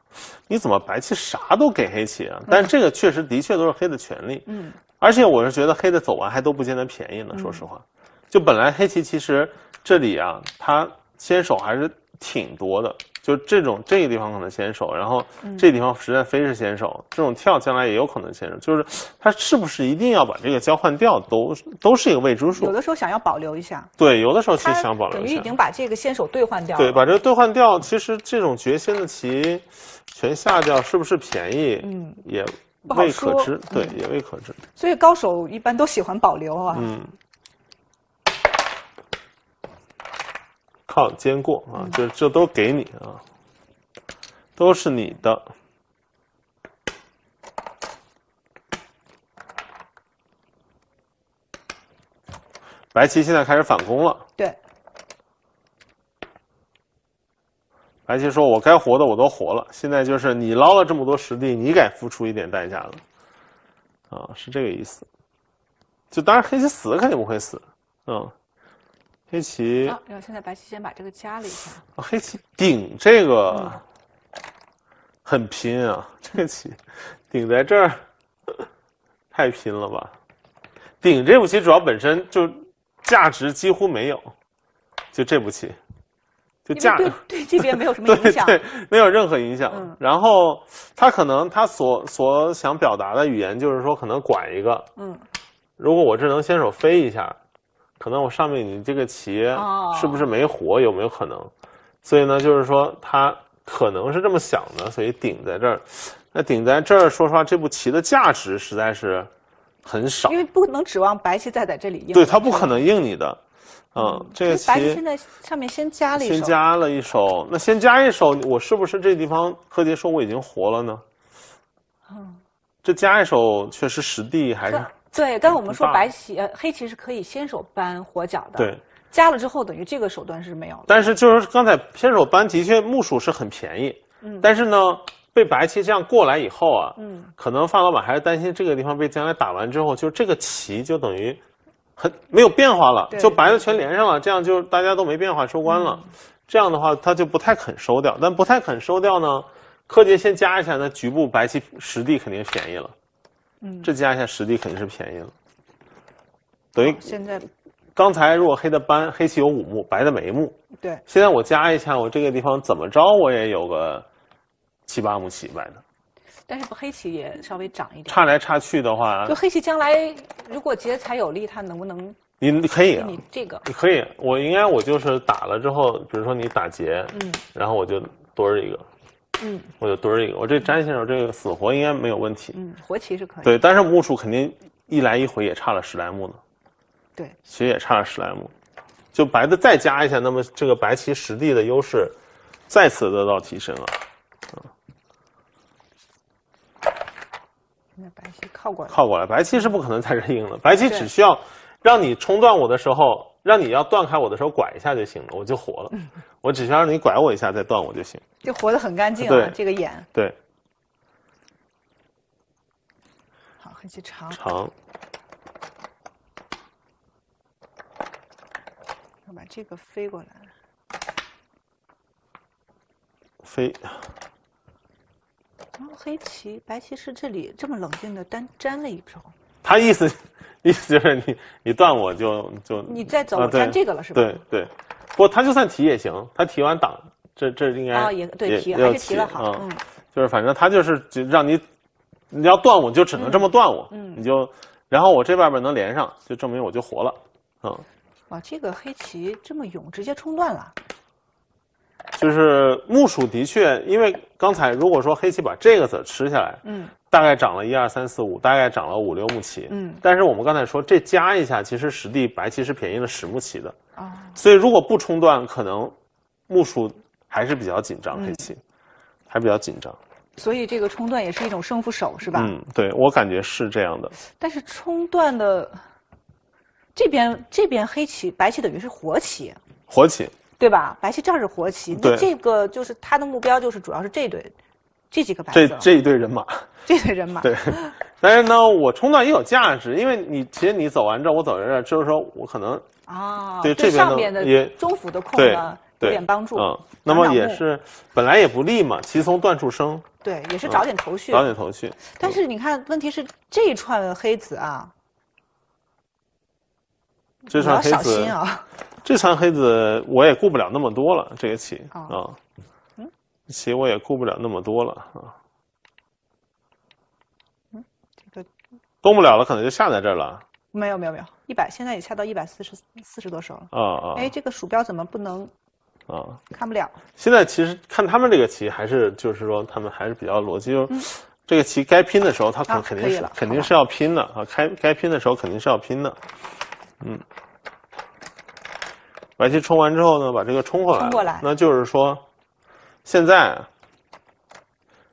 你怎么白棋啥都给黑棋啊？但这个确实的确都是黑的权利，嗯，而且我是觉得黑的走完还都不见得便宜呢。说实话，就本来黑棋其实这里啊，他先手还是挺多的。就这种这个地方可能先手，然后这地方实在非是先手，这种跳将来也有可能先手，就是他是不是一定要把这个交换掉都都是一个未知数。有的时候想要保留一下，对，有的时候其实想保留一下。等于已经把这个先手兑换掉。对，把这个兑换掉，其实这种决心的棋，全下掉是不是便宜？嗯，也未可知。对，也未可知。所以高手一般都喜欢保留啊。嗯。抗兼过啊，这这都给你啊，都是你的。白棋现在开始反攻了。对。白棋说：“我该活的我都活了，现在就是你捞了这么多实地，你该付出一点代价了。”啊，是这个意思。就当然黑棋死肯定不会死，嗯。黑棋好，然后现在白棋先把这个加了一下。哦，黑棋顶这个很拼啊！这个棋顶在这儿太拼了吧？顶这步棋主要本身就价值几乎没有，就这步棋就价值 [LAUGHS] 对这边没有什么影响，对对，没有任何影响。然后他可能他所所想表达的语言就是说，可能拐一个，嗯，如果我这能先手飞一下。可能我上面你这个棋是不是没活？有没有可能？所以呢，就是说他可能是这么想的，所以顶在这儿。那顶在这儿，说实话，这步棋的价值实在是很少，因为不能指望白棋再在这里应。对他不可能应你的，嗯，这个棋。白棋现在上面先加了一。先加了一手，那先加一手，我是不是这地方柯洁说我已经活了呢？嗯，这加一手确实实地还是。对，刚才我们说白棋、黑棋是可以先手扳活角的。对，加了之后等于这个手段是没有但是就是刚才先手扳的确木数是很便宜。嗯。但是呢，被白棋这样过来以后啊，嗯，可能范老板还是担心这个地方被将来打完之后，就这个棋就等于，很没有变化了，就白的全连上了，这样就大家都没变化，收官了。这样的话他就不太肯收掉，但不太肯收掉呢，柯洁先加一下，那局部白棋实地肯定便宜了。嗯，这加一下实地肯定是便宜了，等于现在。刚才如果黑的斑黑棋有五目，白的没目。对。现在我加一下，我这个地方怎么着我也有个七八目棋白的。但是不，黑棋也稍微长一点。差来差去的话，就黑棋将来如果劫财有利，它能不能？你可以。你这个。可以，我应该我就是打了之后，比如说你打劫，嗯，然后我就多着一个。嗯，我就蹲一个，我这詹先生这个死活应该没有问题。嗯，活棋是可以。对，但是木数肯定一来一回也差了十来目呢。对。其实也差了十来目，就白的再加一下，那么这个白棋实地的优势再次得到提升了。啊。现在白棋靠过。来，靠过来，白棋是不可能在这赢的。白棋只需要让你冲断我的时候。让你要断开我的时候拐一下就行了，我就活了。[LAUGHS] 我只需要让你拐我一下再断我就行，就活的很干净。了。这个眼对。好，黑棋长。长。我把这个飞过来。飞。然后黑棋、白棋是这里这么冷静的单粘了一手。他意思，[LAUGHS] 意思就是你你断我就就你再走看这个了是吧？对对，不他就算提也行，他提完挡这这应该啊也对提还是提了好，嗯，就是反正他就是让你，你要断我就只能这么断我，嗯，你就然后我这外边能连上，就证明我就活了，嗯，哇，这个黑棋这么勇，直接冲断了。就是木薯的确，因为刚才如果说黑棋把这个子吃下来，嗯，大概涨了一二三四五，大概涨了五六目棋，嗯。但是我们刚才说这加一下，其实实地白棋是便宜了十目棋的啊。所以如果不冲断，可能木薯还是比较紧张，黑棋还比较紧张。所以这个冲断也是一种胜负手，是吧？嗯，对我感觉是这样的。但是冲断的这边这边黑棋白棋等于是活棋，活棋。对吧？白棋这样是活棋，那这个就是他的目标，就是主要是这对，这几个白。这这一对人马，[LAUGHS] 这对人马。对。但是呢，我冲到也有价值，因为你其实你走完之后，我走在这儿，就是说我可能。哦。对这边的也中府的空呢有点帮助。嗯。那么也是本来也不利嘛，棋从断处生。对，也是找点头绪。找点头绪。但是你看，问题是这一串黑子啊，这串黑子。要小心啊。这三黑子我也顾不了那么多了，这个棋啊，棋我也顾不了那么多了啊。嗯，这个动不了了，可能就下在这儿了。没有没有没有，一百现在也下到一百四十四十多手了啊啊！哎，这个鼠标怎么不能啊？看不了。现在其实看他们这个棋还是就是说他们还是比较逻辑，就是、这个棋该拼的时候，他肯肯定是肯定是要拼的啊，开该拼的时候肯定是要拼的，嗯。白棋冲完之后呢，把这个冲过来，那就是说，现在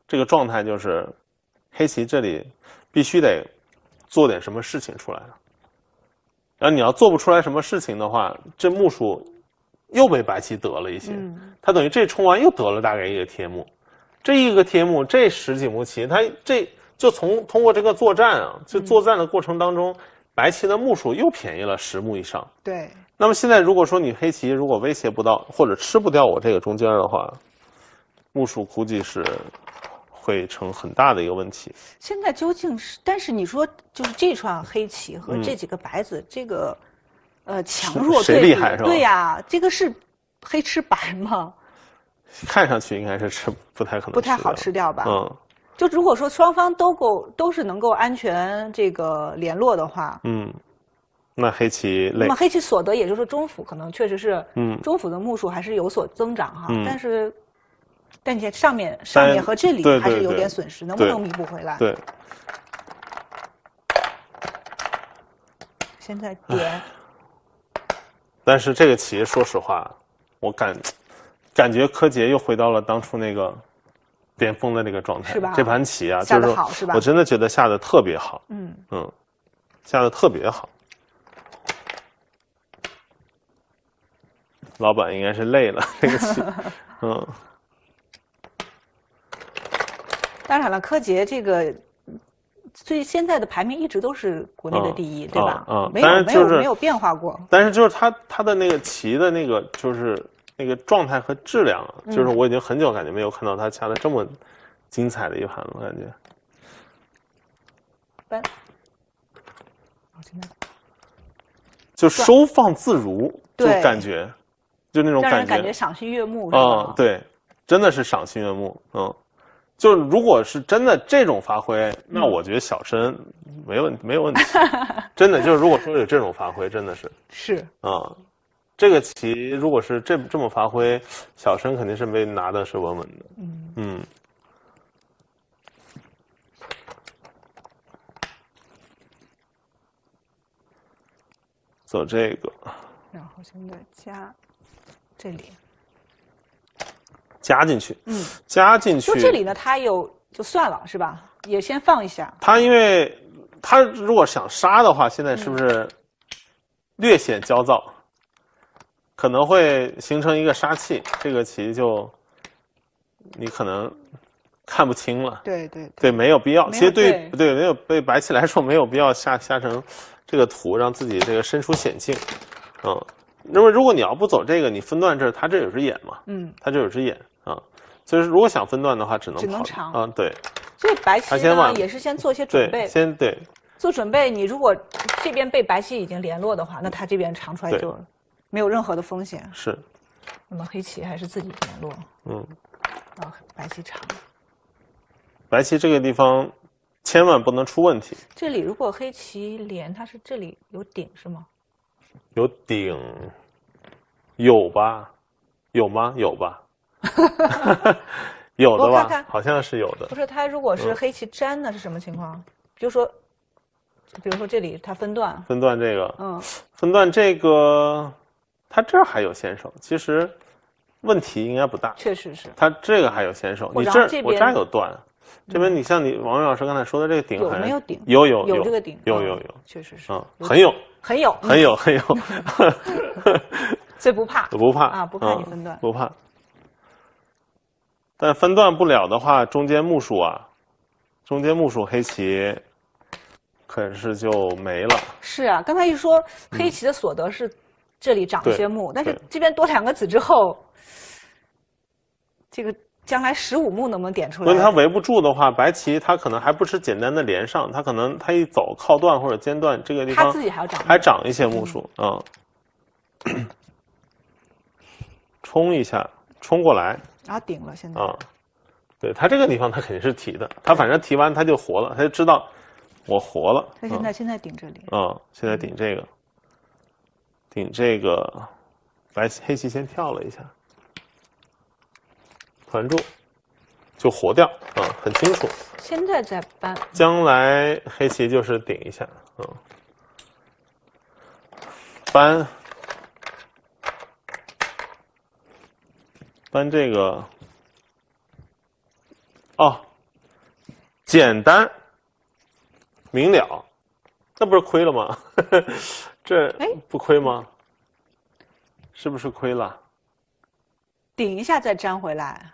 这个状态就是黑棋这里必须得做点什么事情出来了。然后你要做不出来什么事情的话，这目数又被白棋得了一些，他等于这冲完又得了大概一个天目，这一个天目，这十几目棋，他这就从通过这个作战啊，就作战的过程当中，白棋的目数又便宜了十目以上。对。那么现在，如果说你黑棋如果威胁不到或者吃不掉我这个中间的话，目数估计是会成很大的一个问题。现在究竟是？但是你说就是这串黑棋和这几个白子，这个呃强弱对比，对呀，这个是黑吃白吗？看上去应该是吃，不太可能，不太好吃掉吧？嗯，就如果说双方都够都是能够安全这个联络的话，嗯。那黑棋，那么黑棋所得，也就是说中府，可能确实是，嗯，中府的目数还是有所增长哈，但是，但你看上面，上面和这里还是有点损失，能不能弥补回来？对。现在点。但是这个棋，说实话，我感感觉柯洁又回到了当初那个巅峰的那个状态，是吧？这盘棋啊，下就是我真的觉得下的特别好，嗯嗯，下的特别好。老板应该是累了，那个起，[LAUGHS] 嗯。当然了，柯洁这个最现在的排名一直都是国内的第一，对吧？嗯，没有没有没有变化过。但是就是他他的那个棋的那个就是那个状态和质量，就是我已经很久感觉没有看到他掐的这么精彩的一盘了，感觉。就收放自如，就感觉。就那种感觉，感觉赏心悦目。嗯，对，真的是赏心悦目。嗯，就如果是真的这种发挥，那我觉得小申没问，没有问题。[LAUGHS] 真的，就是如果说有这种发挥，真的是是啊，这个棋如果是这这么发挥，小申肯定是没拿的是稳稳的。嗯，走这个，然后现在加。这里加进去，嗯，加进去。就这里呢，他有就算了，是吧？也先放一下。他因为，他如果想杀的话，现在是不是略显焦躁？可能会形成一个杀气，这个棋就你可能看不清了。对对对，没有必要。其实对对，没有对白棋来说没有必要下下成这个图，让自己这个身处险境，嗯。那么，如果你要不走这个，你分段这儿，它这有只眼嘛？嗯，它这有只眼啊，所以如果想分段的话，只能只能长啊，对。所以白棋呢也是先做一些准备，先对，做准备。你如果这边被白棋已经联络的话，那他这边长出来就没有任何的风险。是，那么黑棋还是自己联络。嗯，啊，白棋长。白棋这个地方千万不能出问题。这里如果黑棋连，它是这里有顶是吗？有顶，有吧？有吗？有吧？[LAUGHS] 有的吧？好像是有的。不是，它如果是黑棋粘的，是什么情况？比如说，比如说这里它分段，分段这个，嗯，分段这个，它这儿还有先手，其实问题应该不大。确实是。它这个还有先手，你这我这儿有断。这边你像你王瑞老师刚才说的这个顶有没有顶？有有有这个顶有有有，确实是啊，很有很有很有很有，这 [LAUGHS] 不怕 [LAUGHS] 不怕啊不怕你分段不怕，但分段不了的话，中间木数啊，中间木数黑棋可是就没了。是啊，刚才一说黑棋的所得是这里长些木，但是这边多两个子之后，这个。将来十五目能不能点出来？所以他围不住的话，白棋他可能还不是简单的连上，他可能他一走靠断或者间断这个地方，他自己还要长，还长一些目数啊！[COUGHS] 冲一下，冲过来啊！顶了现在啊，对他这个地方他肯定是提的，他反正提完他就活了，他就知道我活了。他现在现在顶这里啊，现在顶这个，顶这个，白黑棋先跳了一下。团住就活掉啊，很清楚。现在在搬，将来黑棋就是顶一下啊，搬搬这个哦，简单明了，那不是亏了吗？[LAUGHS] 这不亏吗？是不是亏了？顶一下再粘回来。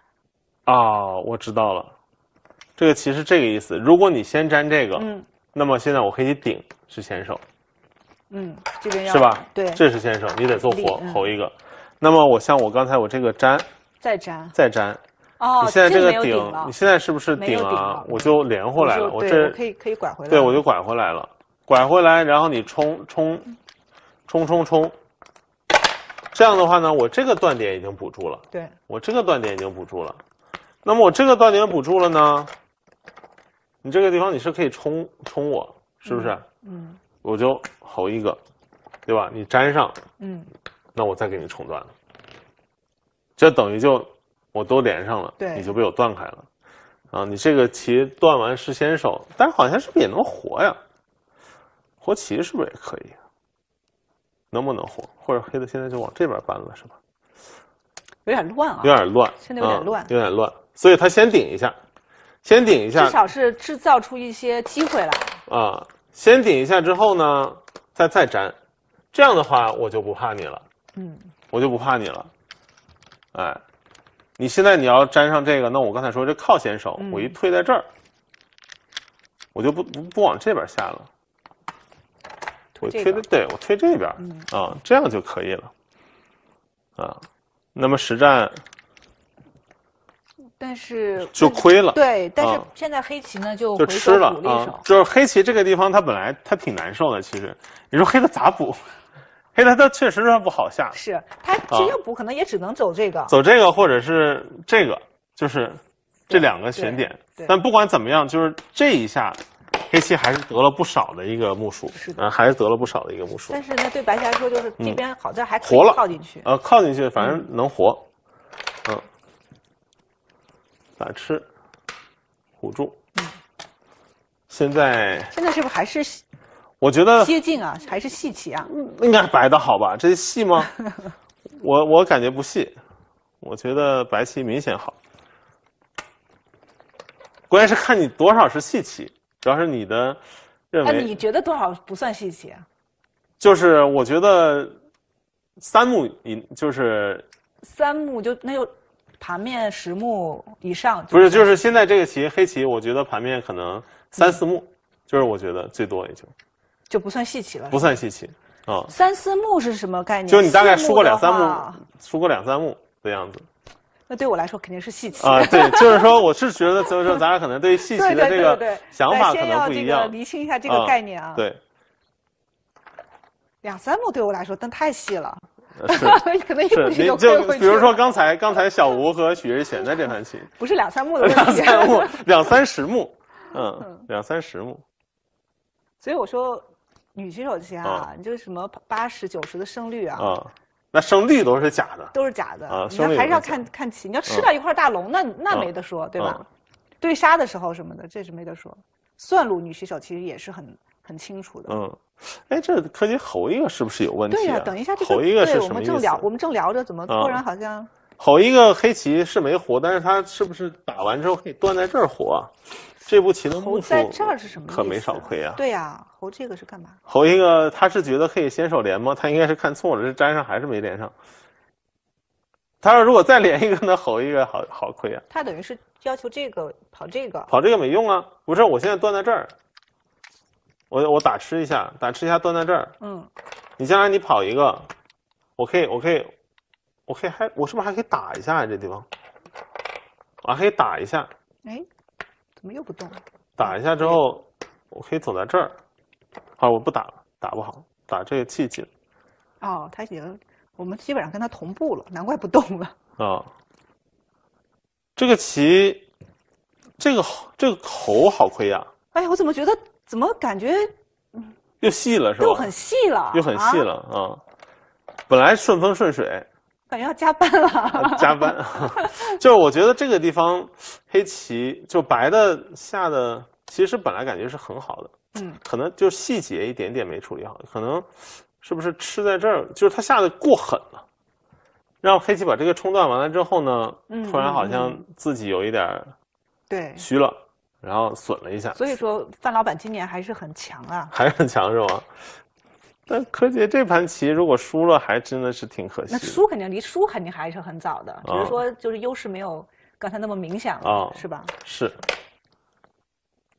啊，我知道了，这个其实这个意思。如果你先粘这个，嗯，那么现在我可以顶是先手，嗯，这边是吧？对，这是先手，你得做活，吼一个。那么我像我刚才我这个粘，再粘，再粘，哦，你现在这个顶，你现在是不是顶啊？我就连回来了，我这可以可以拐回来，对，我就拐回来了，拐回来，然后你冲冲冲冲冲，这样的话呢，我这个断点已经补住了，对，我这个断点已经补住了。那么我这个断点补住了呢，你这个地方你是可以冲冲我，是不是？嗯，我就吼一个，对吧？你粘上，嗯，那我再给你冲断了，这等于就我都连上了，对，你就被我断开了，啊，你这个棋断完是先手，但是好像是不是也能活呀？活棋是不是也可以？能不能活？或者黑的现在就往这边搬了是吧？有点乱啊，有点乱，现在有点乱，有点乱。所以他先顶一下，先顶一下，至少是制造出一些机会来啊！先顶一下之后呢，再再粘，这样的话我就不怕你了，嗯，我就不怕你了，哎，你现在你要粘上这个，那我刚才说这靠先手，我一退在这儿，我就不不往这边下了，我推的，对我推这边啊，这样就可以了，啊，那么实战。但是就亏了，对。但是现在黑棋呢，就就吃了啊、就是黑棋这个地方，它本来它挺难受的。其实，你说黑的咋补？黑的它确实是不好下，是它其实要补，可能也只能走这个，走这个或者是这个，就是这两个选点。但不管怎么样，就是这一下，黑棋还是得了不少的一个目数，嗯，还是得了不少的一个目数。但是那对白棋来说，就是这边好在还活了，靠进去，呃，靠进去，反正能活。咋吃？虎住。嗯。现在现在是不是还是？我觉得接近啊，还是细棋啊？嗯，应该白的好吧？这细吗？[LAUGHS] 我我感觉不细，我觉得白棋明显好。关键是看你多少是细棋，主要是你的认为。那你觉得多少不算细棋啊？就是我觉得三目你就是。三目就那就。盘面十目以上不是，就是现在这个棋黑棋，我觉得盘面可能三四目，就是我觉得最多也就，就不算细棋了。不算细棋啊，三四目是什么概念？就你大概输过两三目，输过两三目的样子。那对我来说肯定是细棋啊。[LAUGHS] 对，就是说，我是觉得，就是说，咱俩可能对细 [LAUGHS] 棋的这个想法可能不一样。先要这个厘清一下这个概念啊。对，两三目对我来说但太细了。[LAUGHS] 是，可能就比如说刚才刚才小吴和许瑞贤的这盘棋，不是两三目，两三目，两三十目，嗯，两三十目。所以我说，女棋手棋啊，你这个什么八十九十的胜率啊，那胜率都是假的，都是假的。啊，你要还是要看看棋，你要吃到一块大龙，那那没得说，对吧？对杀的时候什么的，这是没得说。算路女棋手其实也是很很清楚的，嗯。哎，这柯洁吼一个是不是有问题？对呀，等一下，吼一个是什么我们正聊，我们正聊着，怎么突然好像吼一个黑棋是没活，但是他是不是打完之后可以断在这儿活？这步棋的目数可没少亏啊！对呀，吼这个是干嘛？吼一个，他是觉得可以先手连吗？他应该是看错了，是粘上还是没连上？他说如果再连一个，那吼一个好好亏啊！他等于是要求这个跑这个，跑这个没用啊！不是，我现在断在这儿。我我打吃一下，打吃一下断在这儿。嗯，你将来你跑一个，我可以，我可以，我可以还，我是不是还可以打一下啊？这地方，我还可以打一下。哎，怎么又不动了？打一下之后，我可以走在这儿。好，我不打了，打不好，打这个气气。哦，他行，我们基本上跟他同步了，难怪不动了。[LAUGHS] 啊，这个棋，这个好，这个口好亏呀。哎呀，我怎么觉得？怎么感觉，又细了是吧？又很细了，又很细了啊！本来顺风顺水，感觉要加班了。[LAUGHS] 加班，[LAUGHS] 就是我觉得这个地方黑棋就白的下的，其实本来感觉是很好的，嗯，可能就细节一点点没处理好，可能是不是吃在这儿，就是他下的过狠了，让黑棋把这个冲断完了之后呢，突然好像自己有一点对虚了。然后损了一下，所以说范老板今年还是很强啊，还是很强是吗？但柯洁这盘棋如果输了，还真的是挺可惜。那输肯定离输肯定还是很早的，只是说就是优势没有刚才那么明显了，是吧？是。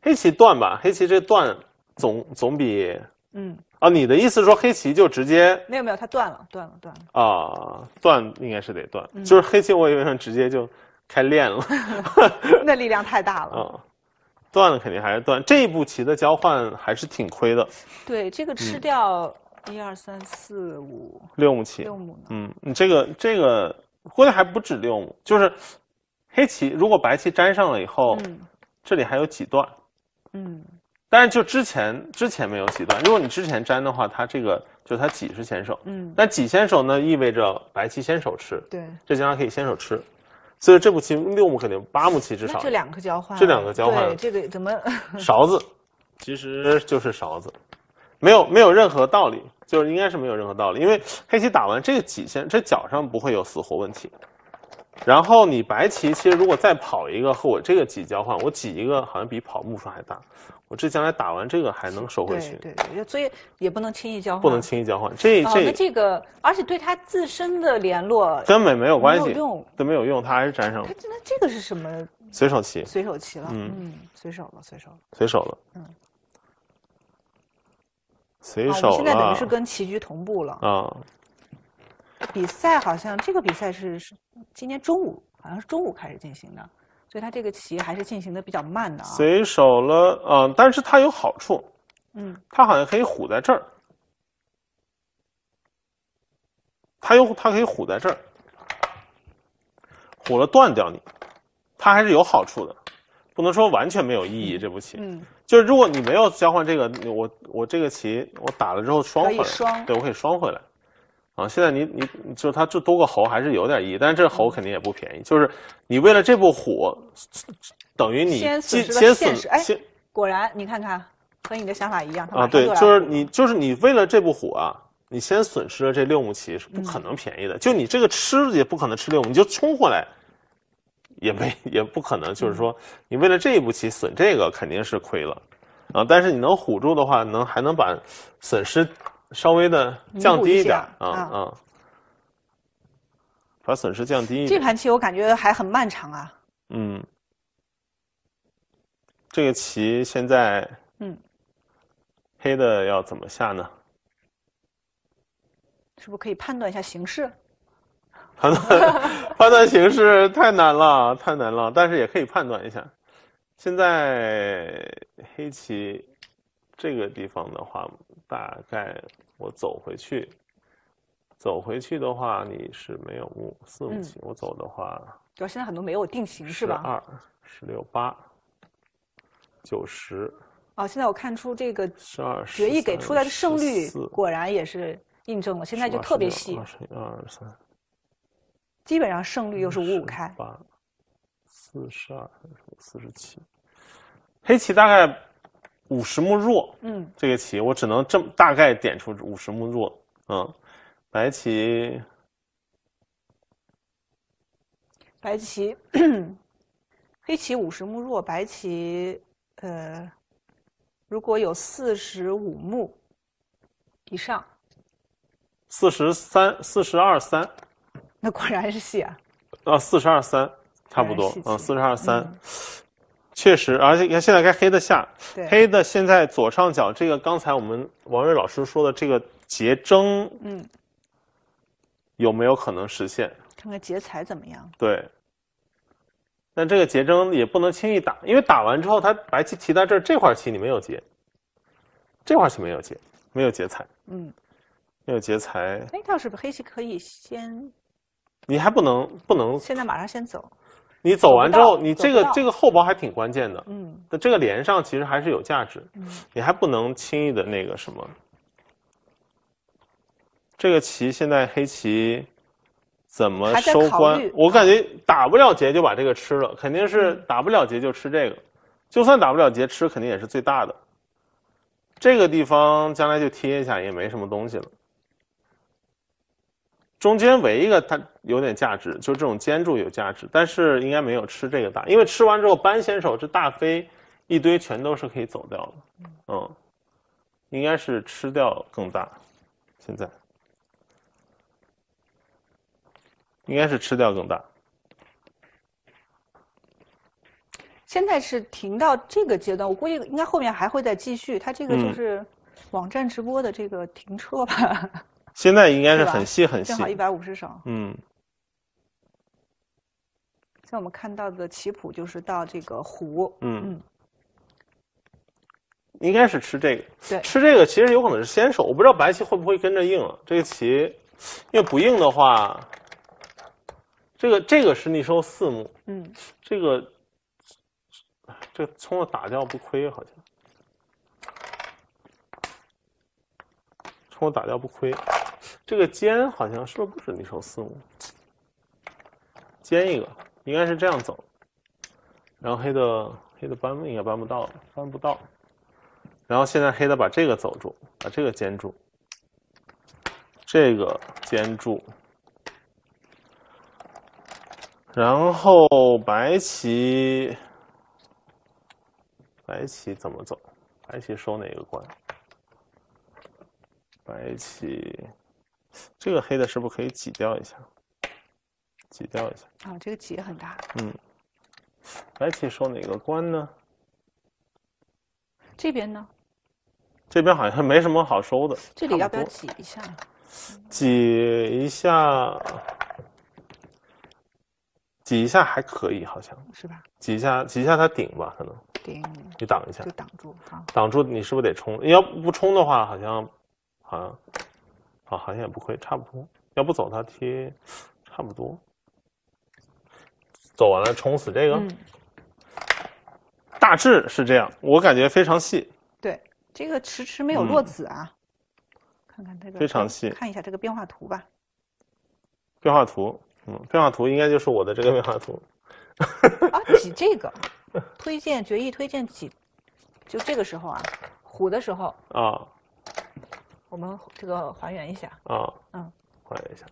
黑棋断吧，黑棋这断总总比嗯啊，你的意思说黑棋就直接没有没有，它断了断了断了啊断应该是得断，就是黑棋我以为是直接就开练了，[LAUGHS] 那力量太大了啊。断了肯定还是断，这一步棋的交换还是挺亏的。对，这个吃掉一二三四五六目棋，六嗯，你这个这个估计还不止六目，就是黑棋如果白棋粘上了以后，这里还有几段，嗯，但是就之前之前没有几段，如果你之前粘的话，它这个就他几是先手，嗯，那几先手呢意味着白棋先手吃，对，这将常可以先手吃。所以这步棋六目肯定八目棋至少这两个交换，这两个交换，这个怎么 [LAUGHS] 勺子，其实就是勺子，没有没有任何道理，就是应该是没有任何道理，因为黑棋打完这个几线，这角上不会有死活问题，然后你白棋其实如果再跑一个和我这个挤交换，我挤一个好像比跑目数还大。我这将来打完这个还能收回去，对，所以也不能轻易交换。不能轻易交换，这这这个，而且对他自身的联络根本没有关系，没有用，都没有用，他还是斩首。他那这个是什么？随手棋，随手棋了，嗯，随手了，随手，随手了，嗯，随手。现在等于是跟棋局同步了啊。比赛好像这个比赛是今天中午，好像是中午开始进行的。所以，他这个棋还是进行的比较慢的啊。随手了，嗯，但是它有好处，嗯，它好像可以虎在这儿，它有，它可以虎在这儿，虎了断掉你，它还是有好处的，不能说完全没有意义。这步棋，嗯，就是如果你没有交换这个，我我这个棋我打了之后双回，来，对我可以双回来。啊，现在你你就是他这多个猴还是有点意义，但是这猴肯定也不便宜。就是你为了这步虎，等于你先先损失，哎，果然你看看和你的想法一样，啊对，就是你就是你为了这步虎啊，你先损失了这六目棋是不可能便宜的，就你这个吃也不可能吃六，你就冲过来也没也不可能，就是说你为了这一步棋损这个肯定是亏了，啊，但是你能唬住的话，能还能把损失。稍微的降低一点，啊啊，把损失降低一点。这盘棋我感觉还很漫长啊。嗯，这个棋现在，嗯，黑的要怎么下呢？是不是可以判断一下形势？判断 [LAUGHS] 判断形势太难了，太难了，但是也可以判断一下。现在黑棋。这个地方的话，大概我走回去，走回去的话你是没有木四五七，我走的话，主要现在很多没有定型是吧？二十六八九十。哦，现在我看出这个十二决议给出来的胜率果然也是印证了，现在就特别细。八乘二三，基本上胜率又是五五开。八四十二四十七？黑棋大概。五十目弱，嗯，这个棋我只能这么大概点出五十目弱，嗯，白棋，白棋，[COUGHS] 黑棋五十目弱，白棋，呃，如果有四十五目以上，四十三，四十二三，那果然是细啊，啊，四十二三，差不多，嗯，四十二三。确实，而且你看，现在该黑的下，黑的现在左上角这个，刚才我们王瑞老师说的这个结征，嗯，有没有可能实现？看看劫财怎么样？对，但这个结征也不能轻易打，因为打完之后，他白棋提到这儿这块棋你没有结，这块棋没有结，没有劫财，嗯，没有劫财。哎，倒是黑棋可以先，你还不能不能？现在马上先走。你走完之后，你这个这个后包还挺关键的。嗯，那这个连上其实还是有价值。嗯，你还不能轻易的那个什么。这个棋现在黑棋怎么收官？我感觉打不了劫就把这个吃了，肯定是打不了劫就吃这个。就算打不了劫吃，肯定也是最大的。这个地方将来就贴一下也没什么东西了。中间围一个，它有点价值，就是这种尖柱有价值，但是应该没有吃这个大，因为吃完之后搬先手这大飞一堆全都是可以走掉的，嗯，应该是吃掉更大，现在应该是吃掉更大，现在是停到这个阶段，我估计应该后面还会再继续，它这个就是网站直播的这个停车吧。现在应该是很细很细，正好一百五十手。嗯，像我们看到的棋谱就是到这个胡。嗯，嗯，应该是吃这个。对，吃这个其实有可能是先手，我不知道白棋会不会跟着硬啊。这个棋，因为不硬的话，这个这个是逆收四目。嗯，这个这葱要打掉不亏好像。我打掉不亏，这个尖好像是不是不止你手四目？尖一个，应该是这样走。然后黑的黑的搬位该搬不到了，搬不到。然后现在黑的把这个走住，把这个尖住，这个尖住。然后白棋白棋怎么走？白棋收哪个官？白棋，这个黑的是不是可以挤掉一下？挤掉一下啊，这个结很大。嗯，白棋说哪个关呢？这边呢？这边好像没什么好收的。这里要不要挤一下？挤一下，挤一下还可以，好像是吧？挤一下，挤一下它顶吧，可能顶，你挡一下就挡住哈，挡住你是不是得冲？你要不冲的话，好像。好像，啊，好像也不会，差不多。要不走他贴，差不多。走完了冲死这个，大致是这样。我感觉非常细。对，这个迟迟没有落子啊，看看这个非常细。看一下这个变化图吧。变化图，嗯，变化图应该就是我的这个变化图。啊，[LAUGHS] 挤这个，推荐决议推荐挤，就这个时候啊，虎的时候啊。我们这个还原一下啊，嗯，还原一下。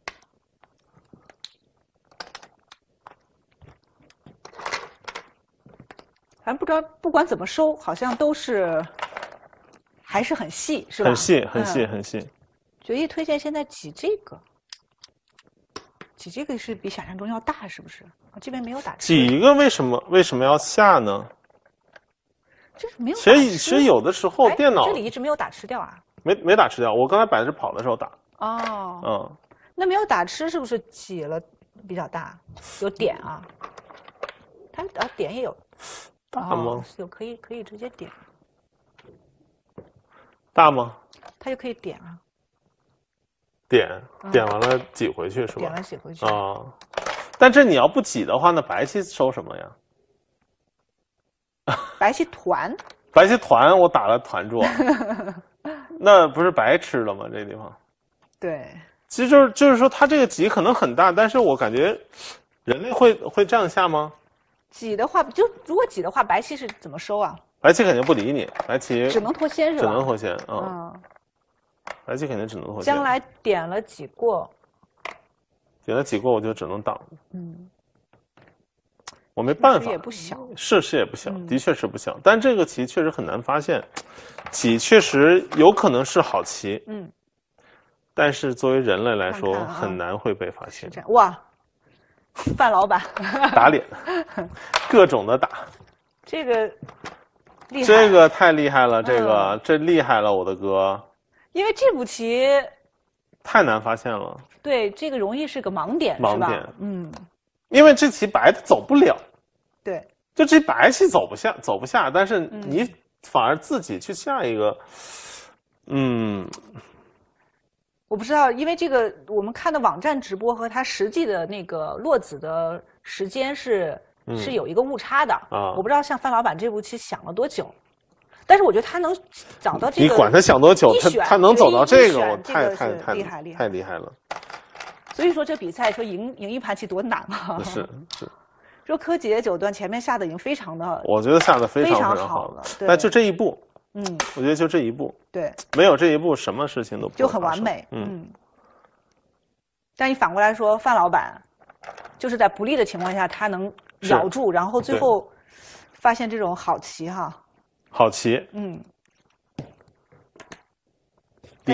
反正不知道，不管怎么收，好像都是还是很细，是吧？很细，很细，很细。决意推荐，现在挤这个，挤这个是比想象中要大，是不是？啊，这边没有打。挤一个为什么为什么要下呢？这是没有。其实其实有的时候电脑这里一直没有打吃掉啊。没没打吃掉，我刚才摆的是跑的时候打。哦，嗯，那没有打吃，是不是挤了比较大，有点啊？它啊点也有，大吗？有可以可以直接点。大吗？它就可以点啊。点点完了挤回去是吧？点完挤回去啊。但这你要不挤的话，那白棋收什么呀？白棋团。[LAUGHS] 白棋团，我打了团住。[LAUGHS] 那不是白吃了吗？这个地方，对，其实就是就是说，他这个挤可能很大，但是我感觉，人类会会这样下吗？挤的话，就如果挤的话，白棋是怎么收啊？白棋肯定不理你，白棋只能脱先，是吧？只能脱先，嗯，白棋肯定只能脱先。将来点了挤过，点了挤过，我就只能挡，嗯。我没办法，也不小，设施也不小，的确是不小。但这个棋确实很难发现，棋确实有可能是好棋，嗯。但是作为人类来说，很难会被发现。哇，范老板打脸，[LAUGHS] 各种的打。这个厉害，这个太厉害了，这个这厉害了，我的哥。因为这步棋太难发现了。对，这个容易是个盲点，盲点，嗯。因为这棋白的走不了，对，就这白棋走不下，走不下，但是你反而自己去下一个，嗯，我不知道，因为这个我们看的网站直播和他实际的那个落子的时间是是有一个误差的啊，我不知道像范老板这步棋想了多久，但是我觉得他能找到这个，你管他想多久，他他能走到这个，我太太厉害厉害太厉害了。所以说这比赛说赢赢一盘棋多难啊！[LAUGHS] 是是，说柯洁九段前面下的已经非常的，我觉得下的非常非常好了。那就这一步，嗯，我觉得就这一步，对，没有这一步什么事情都不就很完美，嗯。但你反过来说，范老板就是在不利的情况下，他能咬住，然后最后发现这种好棋哈，好棋，嗯。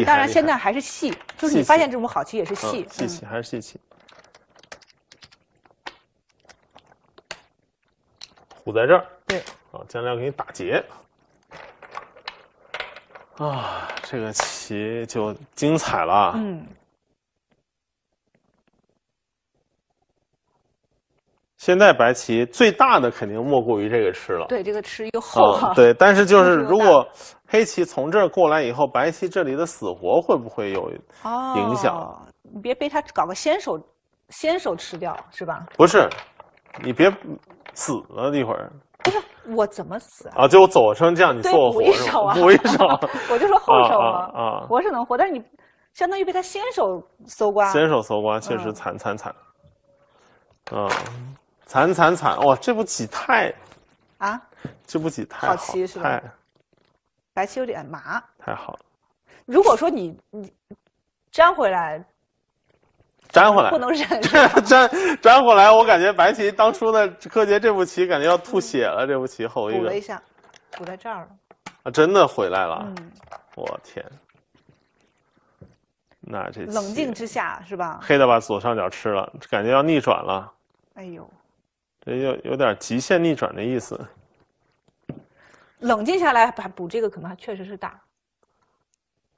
当然现在还是细，就是你发现这种好棋也是细，细棋还是细棋。虎在这儿，对，啊，将来要给你打劫，啊，这个棋就精彩了，嗯。现在白棋最大的肯定莫过于这个吃了，对这个吃又厚。对，但是 [LAUGHS] 就是如果黑棋从这儿过来以后，白棋这里的死活会不会有影响？你别被他搞个先手，先手吃掉是吧？不是，你别死了，一会儿。不是我怎么死啊？啊，就我走成这样，你做活是吧？我一手啊，[LAUGHS] [LAUGHS] 我就说后手啊啊，活是能活，但是你相当于被他先手搜刮。先手搜刮确实惨惨惨。啊。惨惨惨！哇，这步棋太……啊，这步棋太好，太白棋有点麻。太好了！如果说你你粘回来，粘回来不能粘，粘粘回来，我感觉白棋当初的柯洁这步棋感觉要吐血了，这步棋后一个补了一下，补在这儿了啊！真的回来了，我天！那这冷静之下是吧？黑的把左上角吃了，感觉要逆转了。哎呦！这有有点极限逆转的意思。冷静下来把补这个可能还确实是大，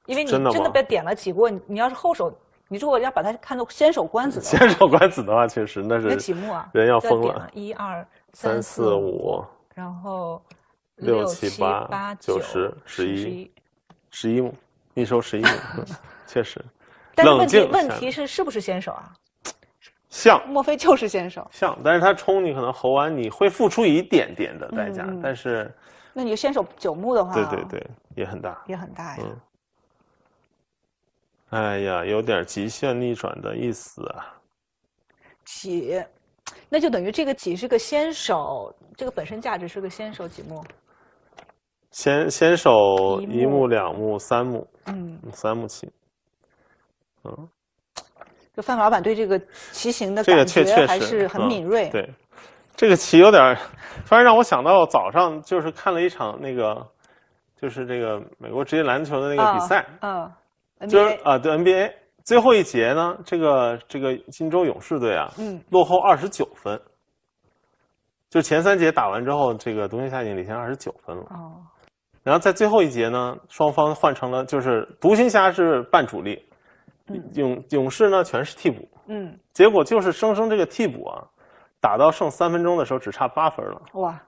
因为你真的被点了几过，你要是后手，你如果要把它看作先手官子，先手官子的话，确实那是几啊？人要疯了！一二三四五，然后六七八九十十一十一十一收十一目，[LAUGHS] 确实。但问题问题是是不是先手啊？像，莫非就是先手像，但是他冲你可能猴完你会付出一点点的代价，但是，那你先手九目的话，对对对，也很大，也很大呀。哎呀，有点极限逆转的意思啊。起，那就等于这个起是个先手，这个本身价值是个先手几目。先先手一目、两目、三目，嗯，三目起，嗯。就范老板对这个骑行的感觉还是很敏锐。对，这个骑有点，突然让我想到早上就是看了一场那个，就是这个美国职业篮球的那个比赛。啊，就是啊，对 NBA 最后一节呢，这个这个金州勇士队啊，嗯，落后二十九分。就前三节打完之后，这个独行侠已经领先二十九分了。哦，然后在最后一节呢，双方换成了就是独行侠是半主力。勇勇士呢全是替补，嗯，结果就是生生这个替补啊，打到剩三分钟的时候只差八分了哇，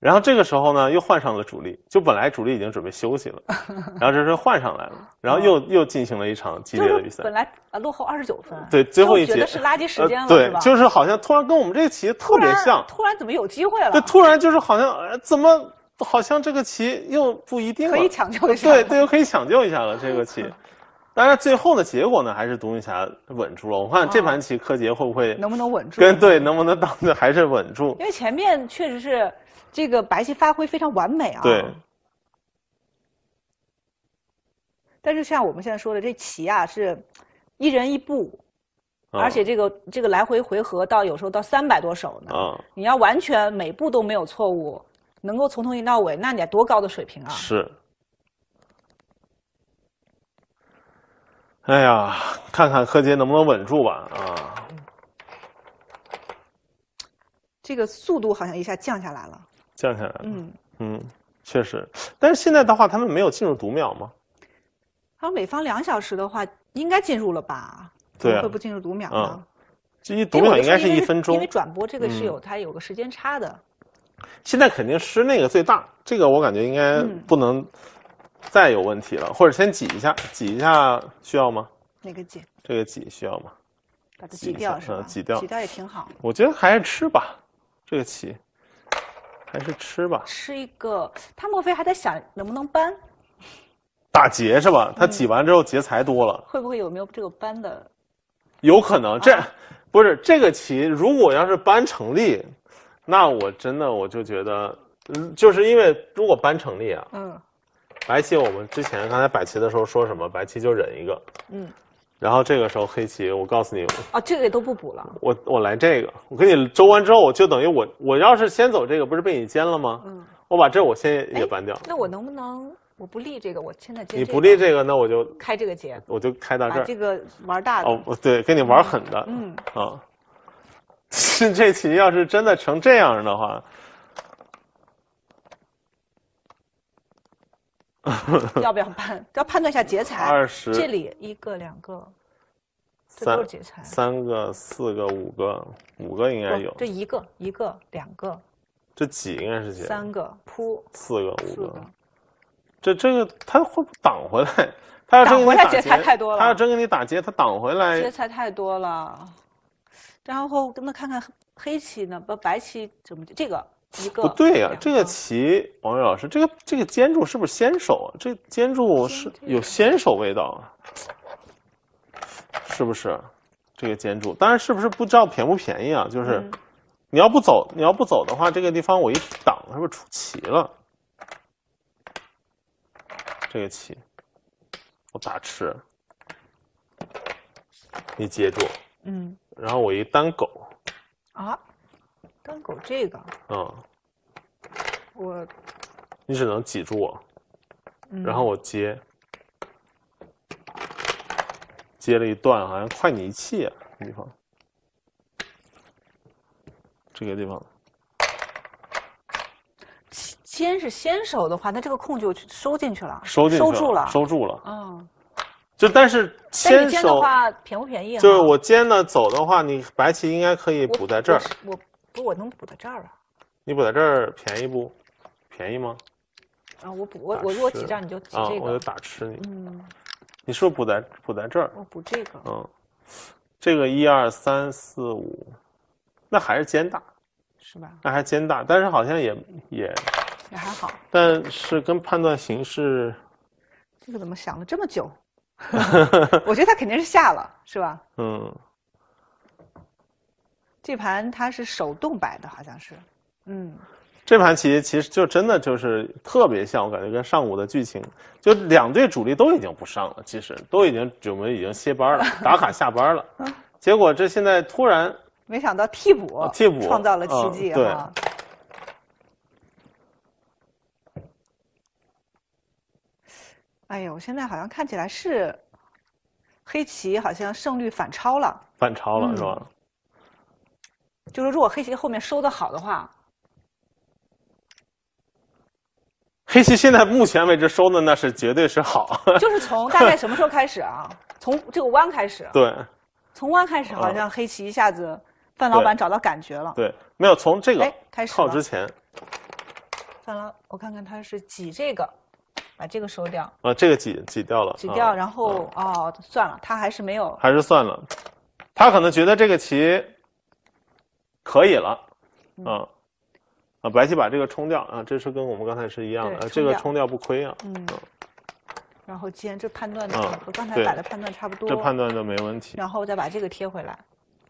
然后这个时候呢又换上了主力，就本来主力已经准备休息了，[LAUGHS] 然后这是换上来了，然后又又进行了一场激烈的比赛，本来啊落后二十九分，对，最后一节是垃圾时间了，对，就是好像突然跟我们这个棋特别像，突然怎么有机会了？对，突然就是好像怎么好像这个棋又不一定了可以抢救一下，对对，又可以抢救一下了这个棋。[LAUGHS] 但是最后的结果呢，还是独行侠稳住了。我看这盘棋，柯洁会不会能不能稳住？跟对，能不能挡着还是稳住？因为前面确实是这个白棋发挥非常完美啊。对。但是像我们现在说的这棋啊，是一人一步，而且这个这个来回回合，到有时候到三百多手呢。你要完全每步都没有错误，能够从头赢到尾，那你得多高的水平啊！是。哎呀，看看柯洁能不能稳住吧啊！这个速度好像一下降下来了，降下来了。嗯嗯，确实。但是现在的话，他们没有进入读秒吗？们美方两小时的话，应该进入了吧？对啊，会不进入读秒吗？这一读秒应该是一分钟，因为转播这个是有它有个时间差的。现在肯定是那个最大，这个我感觉应该不能。再有问题了，或者先挤一下，挤一下需要吗？哪个挤？这个挤需要吗？把它挤掉是吧？挤掉，挤掉也挺好。我觉得还是吃吧，这个棋还是吃吧。吃一个，他莫非还在想能不能搬？打劫是吧？他挤完之后劫财多了，会不会有没有这个搬的？有可能，这不是这个棋，如果要是搬成立，那我真的我就觉得，嗯，就是因为如果搬成立啊，嗯。白棋，我们之前刚才摆棋的时候说什么？白棋就忍一个，嗯。然后这个时候黑棋，我告诉你，啊，这个也都不补了。我我来这个，我给你周完之后，我就等于我我要是先走这个，不是被你尖了吗？嗯。我把这我先也搬掉。那我能不能我不立这个？我现在你不立这个，那我就开这个劫，我就开到这儿。这个玩大的哦，对，跟你玩狠的，嗯啊。[LAUGHS] 这棋要是真的成这样的话。[LAUGHS] 要不要判？要判断一下劫财。二十，这里一个、两个，这都是劫财。三个、四个、五个、五个应该有。这一个、一个、两个，这几应该是劫？三个扑，四个、五个。这这个他会挡回来，他要真给你打劫，太多了。他要真给你打劫，他挡回来。劫财太多了。然后那看看黑棋呢？不，白棋怎么这个？不对呀，这个棋，王伟老师，这个这个尖柱是不是先手？这尖柱是有先手味道啊，是不是？这个尖柱，当然是不是不知道便不便宜啊？就是你要不走，你要不走的话，这个地方我一挡，是不是出棋了？这个棋我打吃，你接住，嗯，然后我一单狗啊。跟狗这个，嗯，我，你只能挤住我，然后我接，接了一段，好像快你一气地方，这个地方，先是先手的话，那这个空就收进去了，收进收住了，收住了，嗯，就但是先手的话便不便宜，就是我肩呢走的话，你白棋应该可以补在这儿，我。不，我能补到这儿吧？你补在这儿便宜不？便宜吗？啊，我补我我如果起这儿，你就起这个，我就打吃你。嗯。你是不是补在补在这儿？我补这个。嗯，这个一二三四五，那还是肩大，是吧？那还肩大，但是好像也也也还好，但是跟判断形式，这个怎么想了这么久？[LAUGHS] 我觉得他肯定是下了，是吧？嗯。这盘它是手动摆的，好像是，嗯，这盘棋其实就真的就是特别像，我感觉跟上午的剧情，就两队主力都已经不上了，其实都已经准备已经歇班了，打卡下班了，[LAUGHS] 结果这现在突然没想到替补替补创造了奇迹啊。哎呦，我现在好像看起来是黑棋好像胜率反超了，反超了是吧？就是如果黑棋后面收的好的话，黑棋现在目前为止收的那是绝对是好。就是从 [LAUGHS] 大概什么时候开始啊？从这个弯开始。对。从弯开始，好像黑棋一下子，范老板找到感觉了。对。没有从这个开始。靠之前。范老，我看看他是挤这个，把这个收掉。啊，这个挤挤掉了。挤掉，然后哦，算了，他还是没有。还是算了，他可能觉得这个棋。可以了，啊，啊，白棋把这个冲掉啊，这是跟我们刚才是一样的，这个冲掉不亏啊，嗯，然后尖这判断的，和刚才摆的判断差不多，这判断的没问题，然后再把这个贴回来，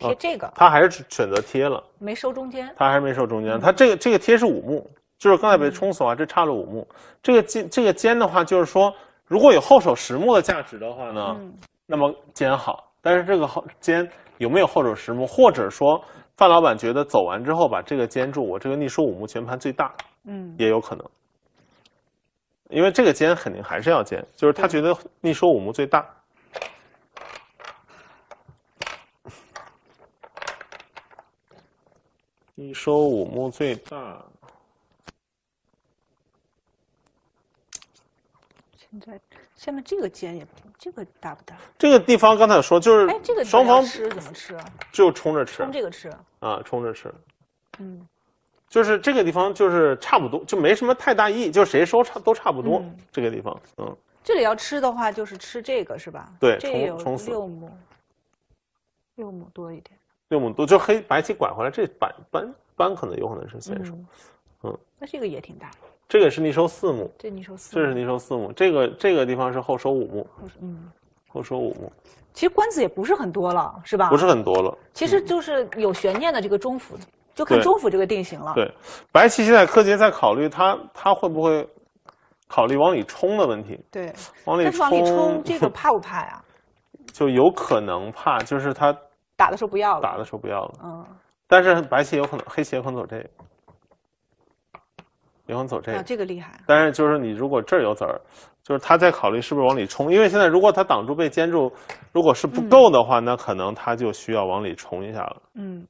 贴这个，他还是选择贴了，没收中间，他还是没收中间，他这个这个贴是五目，就是刚才被冲死啊，这差了五目，这个尖这个尖的话，就是说如果有后手十目的价值的话呢，那么尖好，但是这个尖有没有后手十目，或者说范老板觉得走完之后，把这个尖住。我这个逆收五目全盘最大，嗯，也有可能，因为这个尖肯定还是要尖，就是他觉得逆收五目最大，逆收五目最大，现在。下面这个尖也，这个大不大？这个地方刚才说就是，哎，这个双方吃怎么吃？就冲着吃，冲这个吃啊，冲着吃。嗯，就是这个地方就是差不多，就没什么太大意义，就谁收差都差不多。这个地方，嗯，这里要吃的话就是吃这个是吧？对，冲冲六亩，六亩多一点，六亩多就黑白棋拐回来，这扳扳扳可能有可能是先手，嗯，那这个也挺大。这个是逆收四目，这收四这是逆收四目。这个这个地方是后收五目，后收五目。其实官子也不是很多了，是吧？不是很多了，其实就是有悬念的。这个中府，就看中府这个定型了。对，白棋现在柯洁在考虑他他会不会考虑往里冲的问题。对，往里冲。但是往里冲 [LAUGHS] 这个怕不怕呀？就有可能怕，就是他打的时候不要了。打的时候不要了。嗯。但是白棋有可能，黑棋也可能走这个。银行走这个，这个厉害。但是就是你如果这儿有子儿，就是他在考虑是不是往里冲，因为现在如果他挡住被尖住，如果是不够的话，那可能他就需要往里冲一下了。嗯。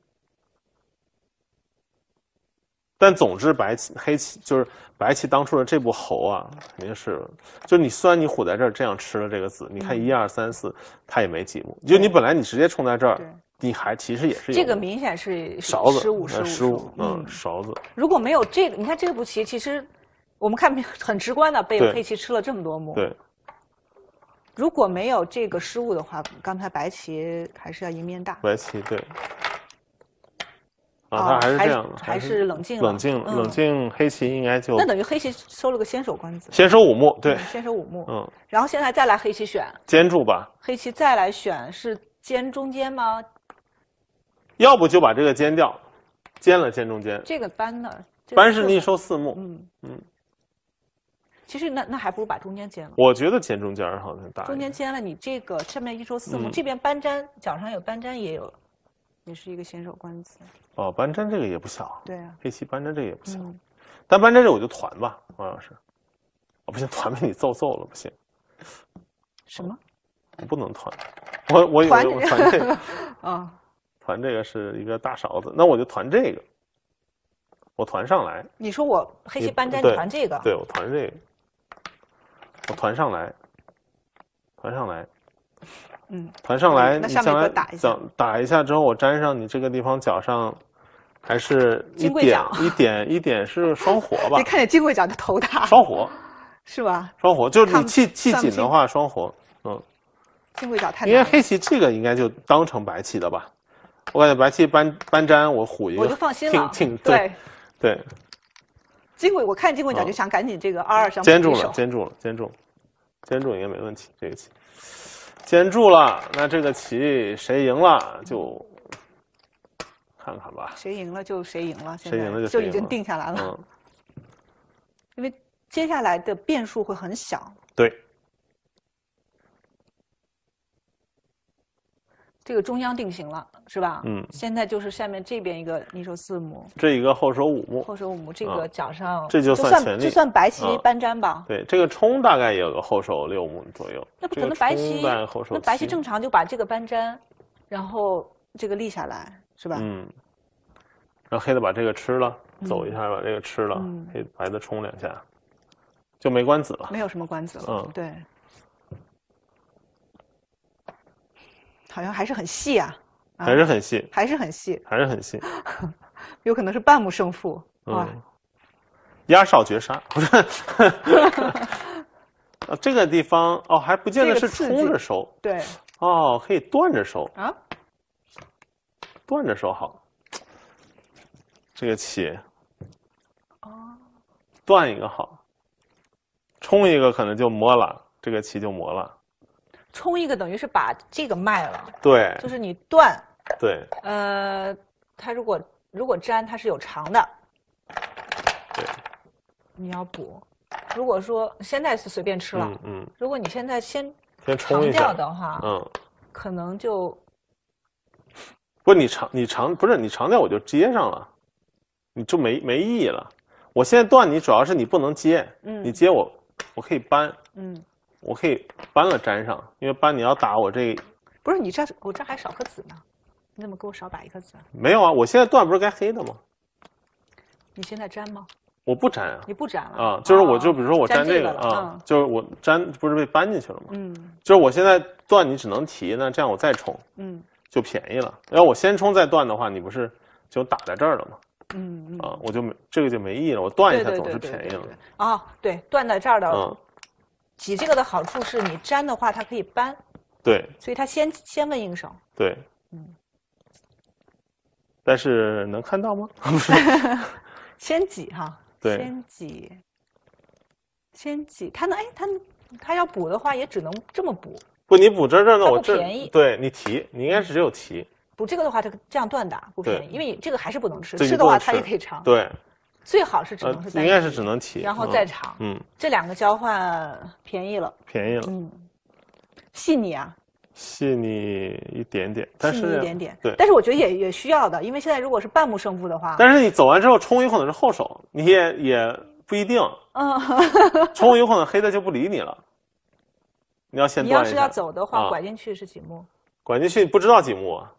但总之，白棋黑棋就是白棋当初的这步侯啊，肯定是，就你虽然你虎在这儿，这样吃了这个子，你看一二三四，他也没几步。就你本来你直接冲在这儿。你还其实也是这个明显是勺子失误失误嗯勺子如果没有这个你看这步棋其实我们看 [LAUGHS] 很直观的被黑棋吃了这么多目对如果没有这个失误的话刚才白棋还是要赢面大白棋对啊他还是这样的还是冷静冷静冷静黑棋应该就那等于黑棋收了个先手官子先手五目对先手五目嗯然后现在再来黑棋选尖住吧黑棋再来选是尖中间吗？要不就把这个尖掉，尖了，尖中间。这个扳呢，扳是逆收四目。嗯嗯。其实那那还不如把中间尖了。我觉得尖中间好像大。中间尖了，你这个上面一收四目，这边扳粘脚上有扳粘也有，也是一个先手官子。哦，扳粘这个也不小。对啊。黑棋扳粘这个也不小，但扳粘这个我就团吧，王老师。啊，不行，团被你揍揍了，不行。什么？我不能团，我我有我团这。啊。[LAUGHS] 团这个是一个大勺子，那我就团这个，我团上来。你说我黑棋搬粘团这个，对我团这个，我团上来，团上来，嗯，团上来，那下面打一下，打一下之后我粘上你这个地方脚上，还是一点一点一点是双火吧？[LAUGHS] 你看见金贵脚就头大，双火是吧？双火就是你气气紧的话双火，嗯，金贵脚太因为黑棋这个应该就当成白棋的吧。我感觉白棋扳扳粘，我虎一个，我就放心了。挺挺 [LAUGHS] 对，对。金鬼，我看金鬼讲就想赶紧这个二二上坚住了，坚住了，坚住，坚住应该没问题。这个棋坚住了，那这个棋谁赢了就看看吧。谁赢了就谁赢了，谁赢了就已经定下来了。因为接下来的变数会很小。对。这个中央定型了，是吧？嗯。现在就是下面这边一个逆手四目，这一个后手五目，后手五目，这个角上这就算这力，就算白棋扳粘吧。对，这个冲大概也有个后手六目左右。那不可能，白棋那白棋正常就把这个搬粘，然后这个立下来，是吧？嗯。让黑的把这个吃了，走一下把这个吃了，黑白的冲两下，就没关子了。没有什么关子了。嗯，对。好像还是很细啊，还是很细，还是很细，还是很细，[LAUGHS] 有可能是半目胜负哇！压哨绝杀，不是？啊，这个地方哦，还不见得是冲着收，对，哦，可以断着收啊，断着收好。这个棋，哦，断一个好，冲一个可能就磨了，这个棋就磨了。冲一个等于是把这个卖了，对，就是你断，对，呃，它如果如果粘它是有长的，对，你要补。如果说现在是随便吃了，嗯，如果你现在先先长掉的话，嗯，可能就，不，你长你长不是你长掉我就接上了，你就没没意义了。我现在断你主要是你不能接，嗯，你接我我可以搬，嗯。我可以搬了粘上，因为搬你要打我这，不是你这我这还少颗子呢，你怎么给我少打一颗子？没有啊，我现在断不是该黑的吗？你现在粘吗？我不粘啊。你不粘了啊？就是我就比如说我粘这个啊，就是我粘不是被搬进去了吗？嗯。就是我现在断，你只能提，那这样我再冲，嗯，就便宜了。要我先冲再断的话，你不是就打在这儿了吗？嗯嗯。啊，我就没这个就没意义了，我断一下总是便宜了。啊，对，断在这儿的。挤这个的好处是你粘的话它可以搬，对，所以它先先问应手。对，嗯，但是能看到吗？不是，先挤哈，对，先挤，先挤，他能哎，他他要补的话也只能这么补，不，你补这这那我这便宜，对你提，你应该只有提，补这个的话他这样断打不便宜，因为这个还是不能吃，吃的话它也可以长，对。最好是只能是应该是只能提，然后在场。嗯，这两个交换便宜了，便宜了。嗯，细腻啊，细腻一点点，细腻一点点。对，但是我觉得也也需要的，因为现在如果是半目胜负的话，但是你走完之后冲，有可能是后手，你也也不一定。[LAUGHS] 嗯，冲，有可能黑的就不理你了。你要先，你要是要走的话，拐进去是几目？拐进去不知道几目啊。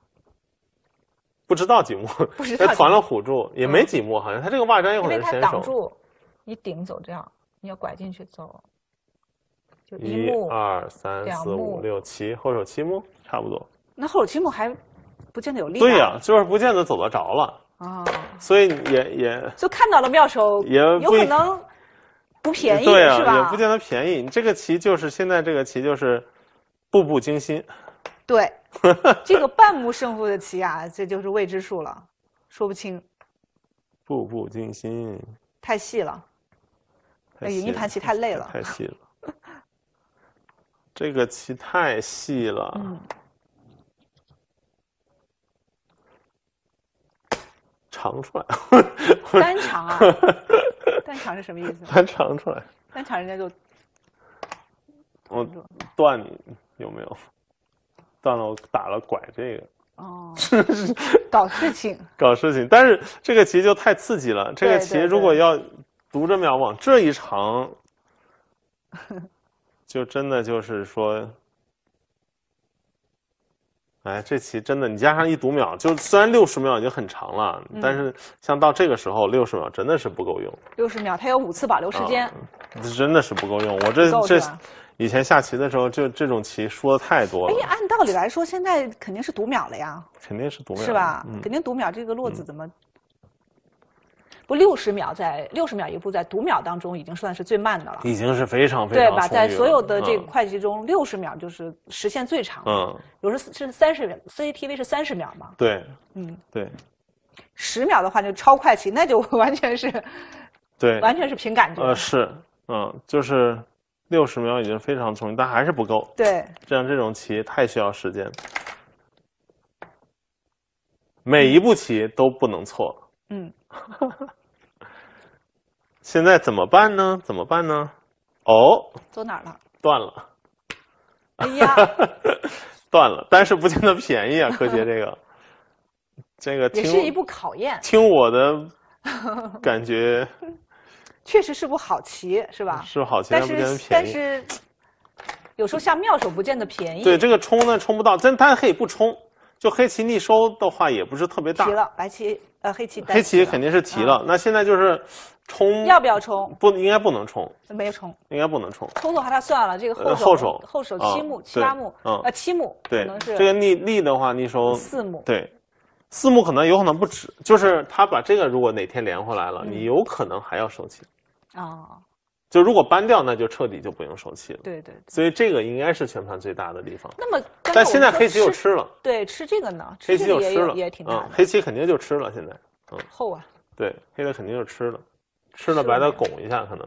不知道几目，他 [LAUGHS] 团了虎助，也没几目，好像他这个外张有点先手。挡住，你顶走这样，你要拐进去走，就一二三、四五六七，后手七目差不多。那后手七目还不见得有力，对呀，就是不见得走得着了啊。所以也也就看到了妙手，也有可能不便宜，对啊，也不见得便宜。你这个棋就是现在这个棋就是步步惊心。对 [LAUGHS] 这个半目胜负的棋啊，这就是未知数了，说不清。步步惊心，太细了，哎呀，一盘棋太累了，太细了，[LAUGHS] 这个棋太细了。长出来，单长啊，[LAUGHS] 单长是什么意思？单长出来，单长人家就，我断你有没有？断了，我打了拐这个，哦，是，[LAUGHS] 搞事情，搞事情。但是这个棋就太刺激了，这个棋如果要读着秒往这一长，[LAUGHS] 就真的就是说，哎，这棋真的，你加上一读秒，就虽然六十秒已经很长了，但是像到这个时候，六十秒真的是不够用。六十秒，它有五次保留时间，真的是不够用。我这这。以前下棋的时候，就这种棋输的太多了。哎，按道理来说，现在肯定是读秒了呀。肯定是读秒是吧？肯定读秒，这个落子怎么不六十秒？在六十秒一步在读秒当中，已经算是最慢的了。已经是非常非常对，吧？在所有的这个快棋中，六十秒就是时限最长。嗯，有时是三十秒，CCTV 是三十秒嘛？对，嗯，对。十秒的话就超快棋，那就完全是，对，完全是凭感觉。呃，是，嗯，就是。六十秒已经非常充裕，但还是不够。对，像 [LAUGHS] 这种棋太需要时间，每一步棋都不能错。嗯，[LAUGHS] 现在怎么办呢？怎么办呢？哦，走哪儿了？断了。哎呀，[LAUGHS] 断了，但是不见得便宜啊，柯洁这个，这个也是一部考验。听我的感觉。确实是不好棋，是吧？是好棋，但是但是有时候下妙手不见得便宜。对，这个冲呢冲不到，但但可以不冲。就黑棋逆收的话，也不是特别大。提了白棋，呃，黑棋黑棋肯定是提了。那现在就是冲要不要冲？不应该不能冲，没有冲，应该不能冲。冲的话，他算了，这个后后手后手七目七八目，嗯，呃，七目对，这个逆逆的话逆收四目，对，四目可能有可能不止，就是他把这个如果哪天连回来了，你有可能还要收棋。哦，就如果搬掉，那就彻底就不用受气了。对对。所以这个应该是全盘最大的地方。那么，但现在黑棋又吃了。对，吃这个呢，黑棋就吃了，也挺难。黑棋肯定就吃了，现在，嗯。厚啊。对，黑的肯定就吃了，吃了白的拱一下，可能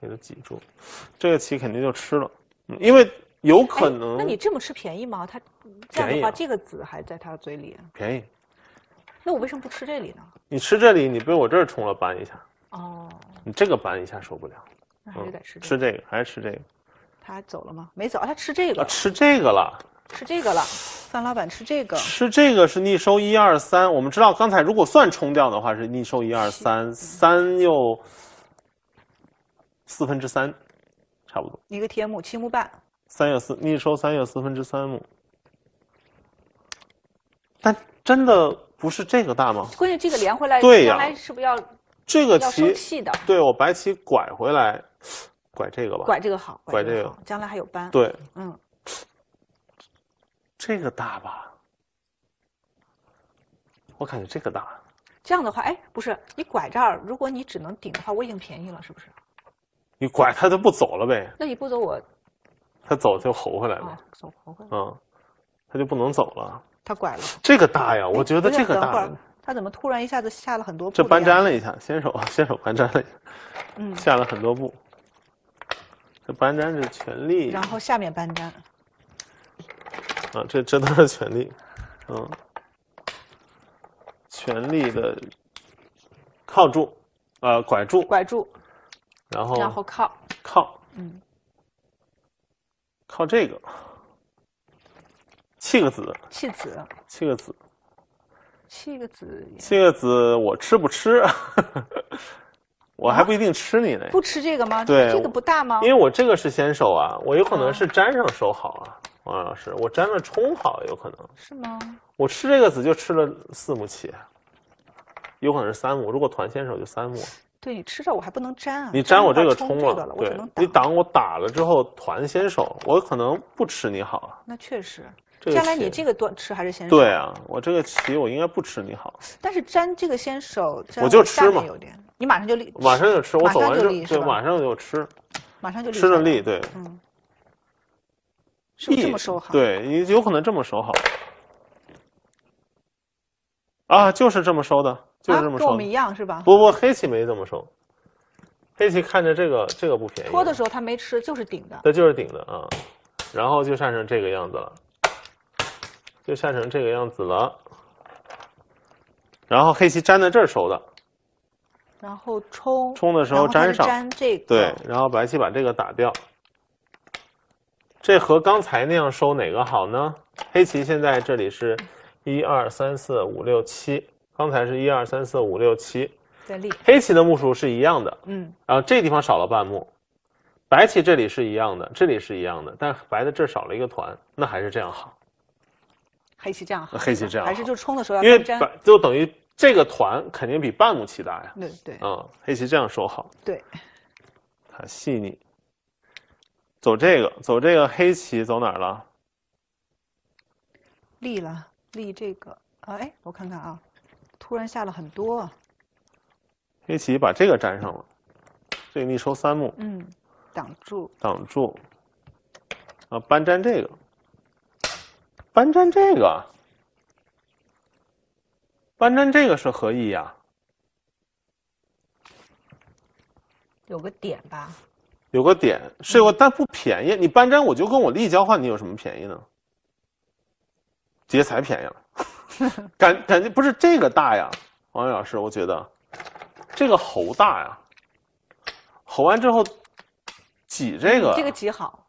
给它挤住，这个棋肯定就吃了。因为有可能。那你这么吃便宜吗？他，这样的话，这个子还在他嘴里。便宜。那我为什么不吃这里呢？你吃这里，你被我这儿冲了，搬一下。哦，你这个板一下受不了，那还是得吃吃这个，还是吃这个。他走了吗？没走，他吃这个，吃这个了，吃这个了。范老板吃这个，吃这个是逆收一二三。我们知道刚才如果算冲掉的话是逆收一二三三又四分之三，差不多一个天 M 七目半三又四逆收三又四分之三目，但真的不是这个大吗？关键这个连回来对呀，是不是要？这个棋，对我白棋拐回来，拐这个吧，拐这个好，拐这个将来还有扳。对，嗯，这个大吧，我感觉这个大。这样的话，哎，不是你拐这儿，如果你只能顶的话，我已经便宜了，是不是？你拐他就不走了呗？那你不走我？他走就猴回来了，走回来。嗯，他就不能走了。他拐了。这个大呀，我觉得这个大。他怎么突然一下子下了很多步？这搬粘了一下，先手先手搬粘了一下，嗯，下了很多步。这搬粘是全力，然后下面搬粘。啊，这真的是全力，嗯，全力的靠住，呃，拐住，拐住，然后然后靠靠，嗯，靠这个弃个子，弃子，弃个子。七个子，七个子，我吃不吃？[LAUGHS] 我还不一定吃你呢。不吃这个吗？对，这个不大吗？因为我这个是先手啊，我有可能是粘上手好啊，王老师，我粘了冲好有可能。是吗？我吃这个子就吃了四目棋，有可能是三目。如果团先手就三目。对你吃着我还不能粘啊，你粘我这个冲了，对，你挡我打了之后团先手，我可能不吃你好那确实。接下来你这个多吃还是先手？对啊，我这个棋我应该不吃。你好，但是粘这个先手，我就吃嘛。有点，你马上就立，马上就吃。我走完就对，马上就吃，马上就吃了立。对，嗯，这么收好，对你有可能这么收好。啊，就是这么收的，就是这么收。跟我们一样是吧？不不，黑棋没这么收。黑棋看着这个这个不便宜。拖的时候他没吃，就是顶的。那就是顶的啊，然后就晒成这个样子了。就下成这个样子了，然后黑棋粘在这儿收的，然后冲，冲的时候粘上，粘这个，对，然后白棋把这个打掉。这和刚才那样收哪个好呢？黑棋现在这里是，一二三四五六七，刚才是一二三四五六七，对，黑棋的目数是一样的，嗯，然后这地方少了半目，白棋这里是一样的，这里是一样的，但白的这少了一个团，那还是这样好。黑棋这样好，黑棋这样还是就冲的时候要因为就等于这个团肯定比半目棋大呀。对对，嗯，黑棋这样收好。对，它细腻。走这个，走这个黑棋走哪了？立了，立这个。啊哎，我看看啊，突然下了很多。黑棋把这个粘上了，这个逆收三目。嗯，挡住，挡住。啊，搬粘这个。搬砖这个，搬砖这个是何意呀？有个点吧。有个点是有，但不便宜。你搬砖，我就跟我益交换，你有什么便宜呢？劫财便宜了。[LAUGHS] 感感觉不是这个大呀，王伟老师，我觉得这个猴大呀。吼完之后，挤这个。这个挤好，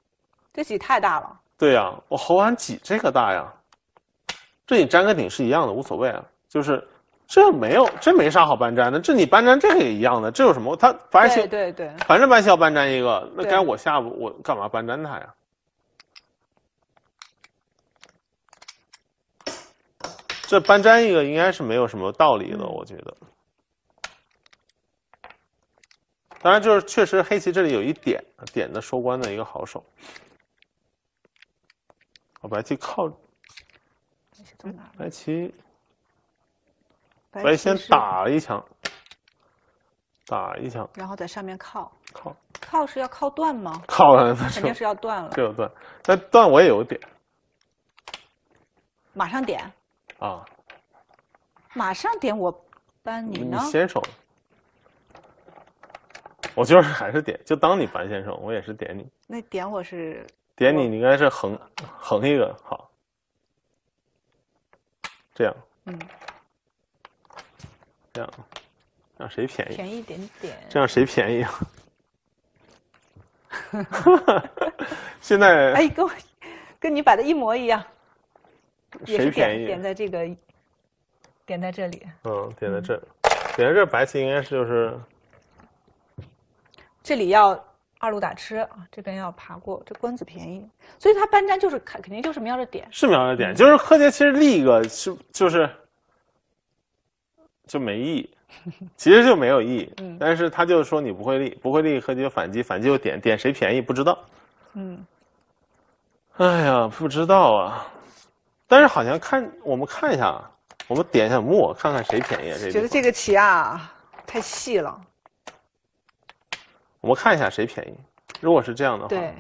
这挤太大了。对呀，我猴完挤这个大呀，这你粘个顶是一样的，无所谓啊。就是这没有，这没啥好搬粘的，这你搬粘这个也一样的，这有什么？他白棋对对，反正白棋要搬粘一个，那该我下我干嘛搬粘他呀？这搬粘一个应该是没有什么道理的，我觉得。当然就是确实黑棋这里有一点点的收官的一个好手。哦，白棋靠，白棋，白棋。先打一枪，打一枪，然后在上面靠，靠靠是要靠断吗？[LAUGHS] 靠了，肯定是要断了。这个断，但断我也有点，马上点啊，马上点我，搬你呢？你先手，我就是还是点，就当你搬先手，我也是点你。那点我是。点你，你应该是横横一个好，这样，嗯，这样，让谁便宜？便宜一点点。这样谁便宜啊？[LAUGHS] 现在哎，跟我跟你摆的一模一样，谁便宜？点在这个，点在这里。嗯，点在这，点在这，白棋应该是就是这里要。二路打车啊，这边要爬过这官子便宜，所以他搬粘就是肯肯定就是瞄着点，是瞄着点。就是柯洁其实立一个，是就是就没意义，[LAUGHS] 其实就没有意义。嗯。但是他就是说你不会立，不会立，柯洁就反击，反击就点，点谁便宜不知道。嗯。哎呀，不知道啊，但是好像看我们看一下，我们点一下目，看看谁便宜。觉得这个棋啊太细了。我们看一下谁便宜。如果是这样的话，对，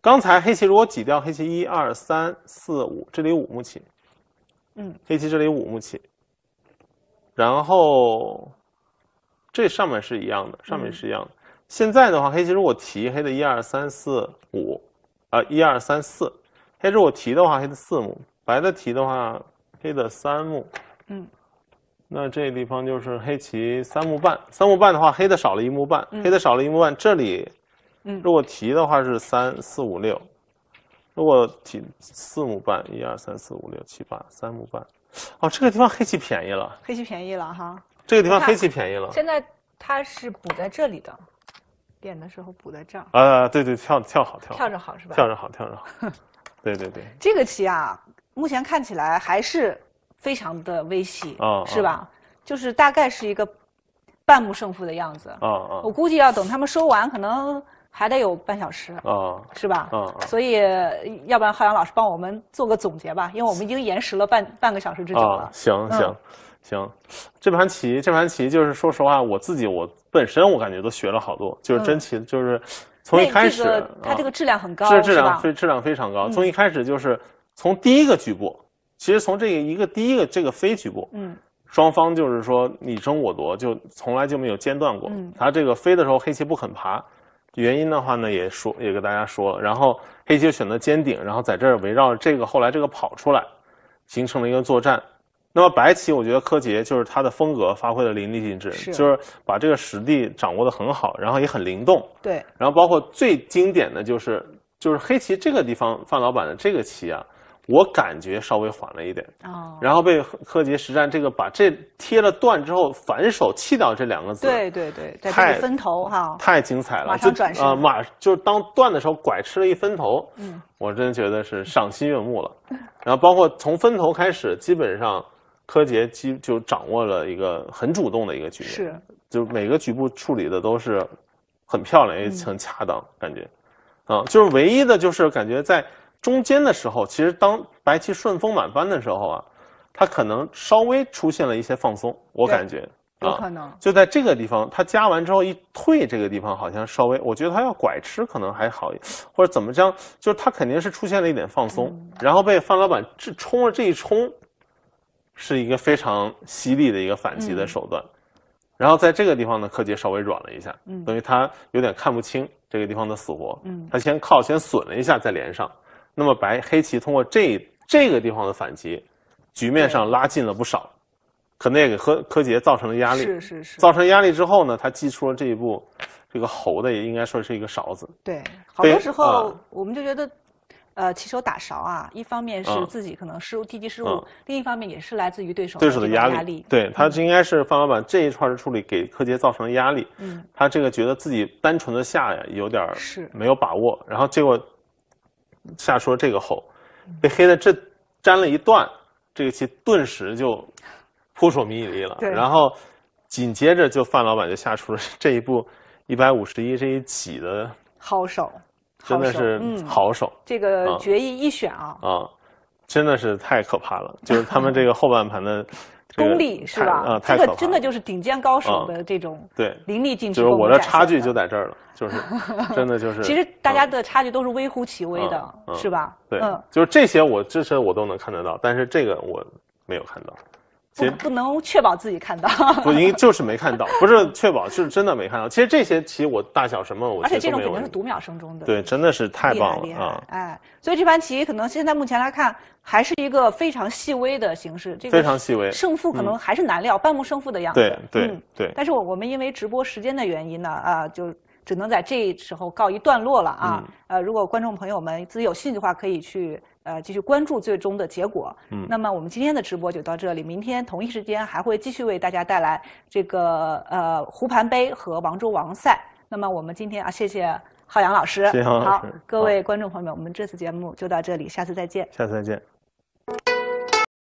刚才黑棋如果挤掉黑棋一二三四五，这里五目棋，嗯，黑棋这里五目棋。然后这上面是一样的，上面是一样的。现在的话，黑棋如果提黑的一二三四五，啊一二三四，黑如果提的话，黑的四目，白的提的话，黑的三目，嗯。那这个地方就是黑棋三目半，三目半的话，黑的少了一目半，黑的少了一目半。这里，嗯，如果提的话是三四五六，如果提四目半，一二三四五六七八，三目半。哦，这个地方黑棋便宜了，黑棋便宜了哈。这个地方黑棋便宜了。现在它是补在这里的，点的时候补在这儿。啊，对对，跳跳好，跳跳着好是吧？跳着好，跳着好。[LAUGHS] 对对对。这个棋啊，目前看起来还是。非常的微细，是吧？就是大概是一个半目胜负的样子。嗯嗯，我估计要等他们说完，可能还得有半小时。啊，是吧？啊，所以要不然浩洋老师帮我们做个总结吧，因为我们已经延时了半半个小时之久了。行行行，这盘棋这盘棋就是说实话，我自己我本身我感觉都学了好多，就是真棋就是从一开始，它这个质量很高，是质量，非质量非常高。从一开始就是从第一个局部。其实从这个一个第一个这个飞局部，嗯，双方就是说你争我夺，就从来就没有间断过。嗯，他这个飞的时候黑棋不肯爬，原因的话呢也说也跟大家说了。然后黑棋选择尖顶，然后在这儿围绕这个后来这个跑出来，形成了一个作战。那么白棋我觉得柯洁就是他的风格发挥的淋漓尽致，就是把这个实地掌握的很好，然后也很灵动。对，然后包括最经典的就是就是黑棋这个地方范老板的这个棋啊。我感觉稍微缓了一点，然后被柯洁实战这个把这贴了断之后，反手弃掉这两个字，对对对，太分头哈，太精彩了，就转身啊马就是当断的时候拐吃了一分头，嗯，我真觉得是赏心悦目了。然后包括从分头开始，基本上柯洁基就掌握了一个很主动的一个局面，是，就是每个局部处理的都是很漂亮，也很恰当感觉，啊，就是唯一的就是感觉在。中间的时候，其实当白棋顺风满帆的时候啊，他可能稍微出现了一些放松，我感觉有可能就在这个地方，他加完之后一退，这个地方好像稍微，我觉得他要拐吃可能还好，或者怎么着，就是他肯定是出现了一点放松，然后被范老板这冲了这一冲，是一个非常犀利的一个反击的手段，然后在这个地方呢，柯洁稍微软了一下，嗯，等于他有点看不清这个地方的死活，嗯，他先靠先损了一下再连上。那么白黑棋通过这这个地方的反击，局面上拉近了不少，可能也给柯柯洁造成了压力。是是是。造成压力之后呢，他祭出了这一步，这个猴的也应该说是一个勺子。对，好多时候我们就觉得，呃，棋手打勺啊，一方面是自己可能失误低级失误，另一方面也是来自于对手对手的压力。压力。对，他应该是范老板这一串的处理给柯洁造成了压力。嗯。他这个觉得自己单纯的下呀，有点是没有把握，然后结果。下出这个后，被黑的这粘了一段，这个棋顿时就扑朔迷离了。然后紧接着就范老板就下出了这一步一百五十一这一挤的好手，真的是好手。这个决议一选啊啊，真的是太可怕了，就是他们这个后半盘的。功力是吧？啊，这个真的就是顶尖高手的这种，对，淋漓尽致。就是我的差距就在这儿了，就是 [LAUGHS] 真的就是。其实大家的差距都是微乎其微的，是吧？对，嗯，就是这些我自身我都能看得到，但是这个我没有看到，不不能确保自己看到。[LAUGHS] 不，因为就是没看到，[LAUGHS] 不是确保，就是真的没看到。其实这些棋我大小什么我而且这种肯定是读秒声中的，对，真的是太棒了啊！哎，所以这盘棋可能现在目前来看。还是一个非常细微的形式，这个非常细微，胜负可能还是难料，半幕胜负的样子。对对对。但是我我们因为直播时间的原因呢，啊，就只能在这时候告一段落了啊。呃，如果观众朋友们自己有兴趣的话，可以去呃继续关注最终的结果。嗯。那么我们今天的直播就到这里，明天同一时间还会继续为大家带来这个呃湖盘杯和王中王赛。那么我们今天啊，谢谢浩洋老师，谢谢浩洋老师。好，各位观众朋友们，我们这次节目就到这里，下次再见。下次再见。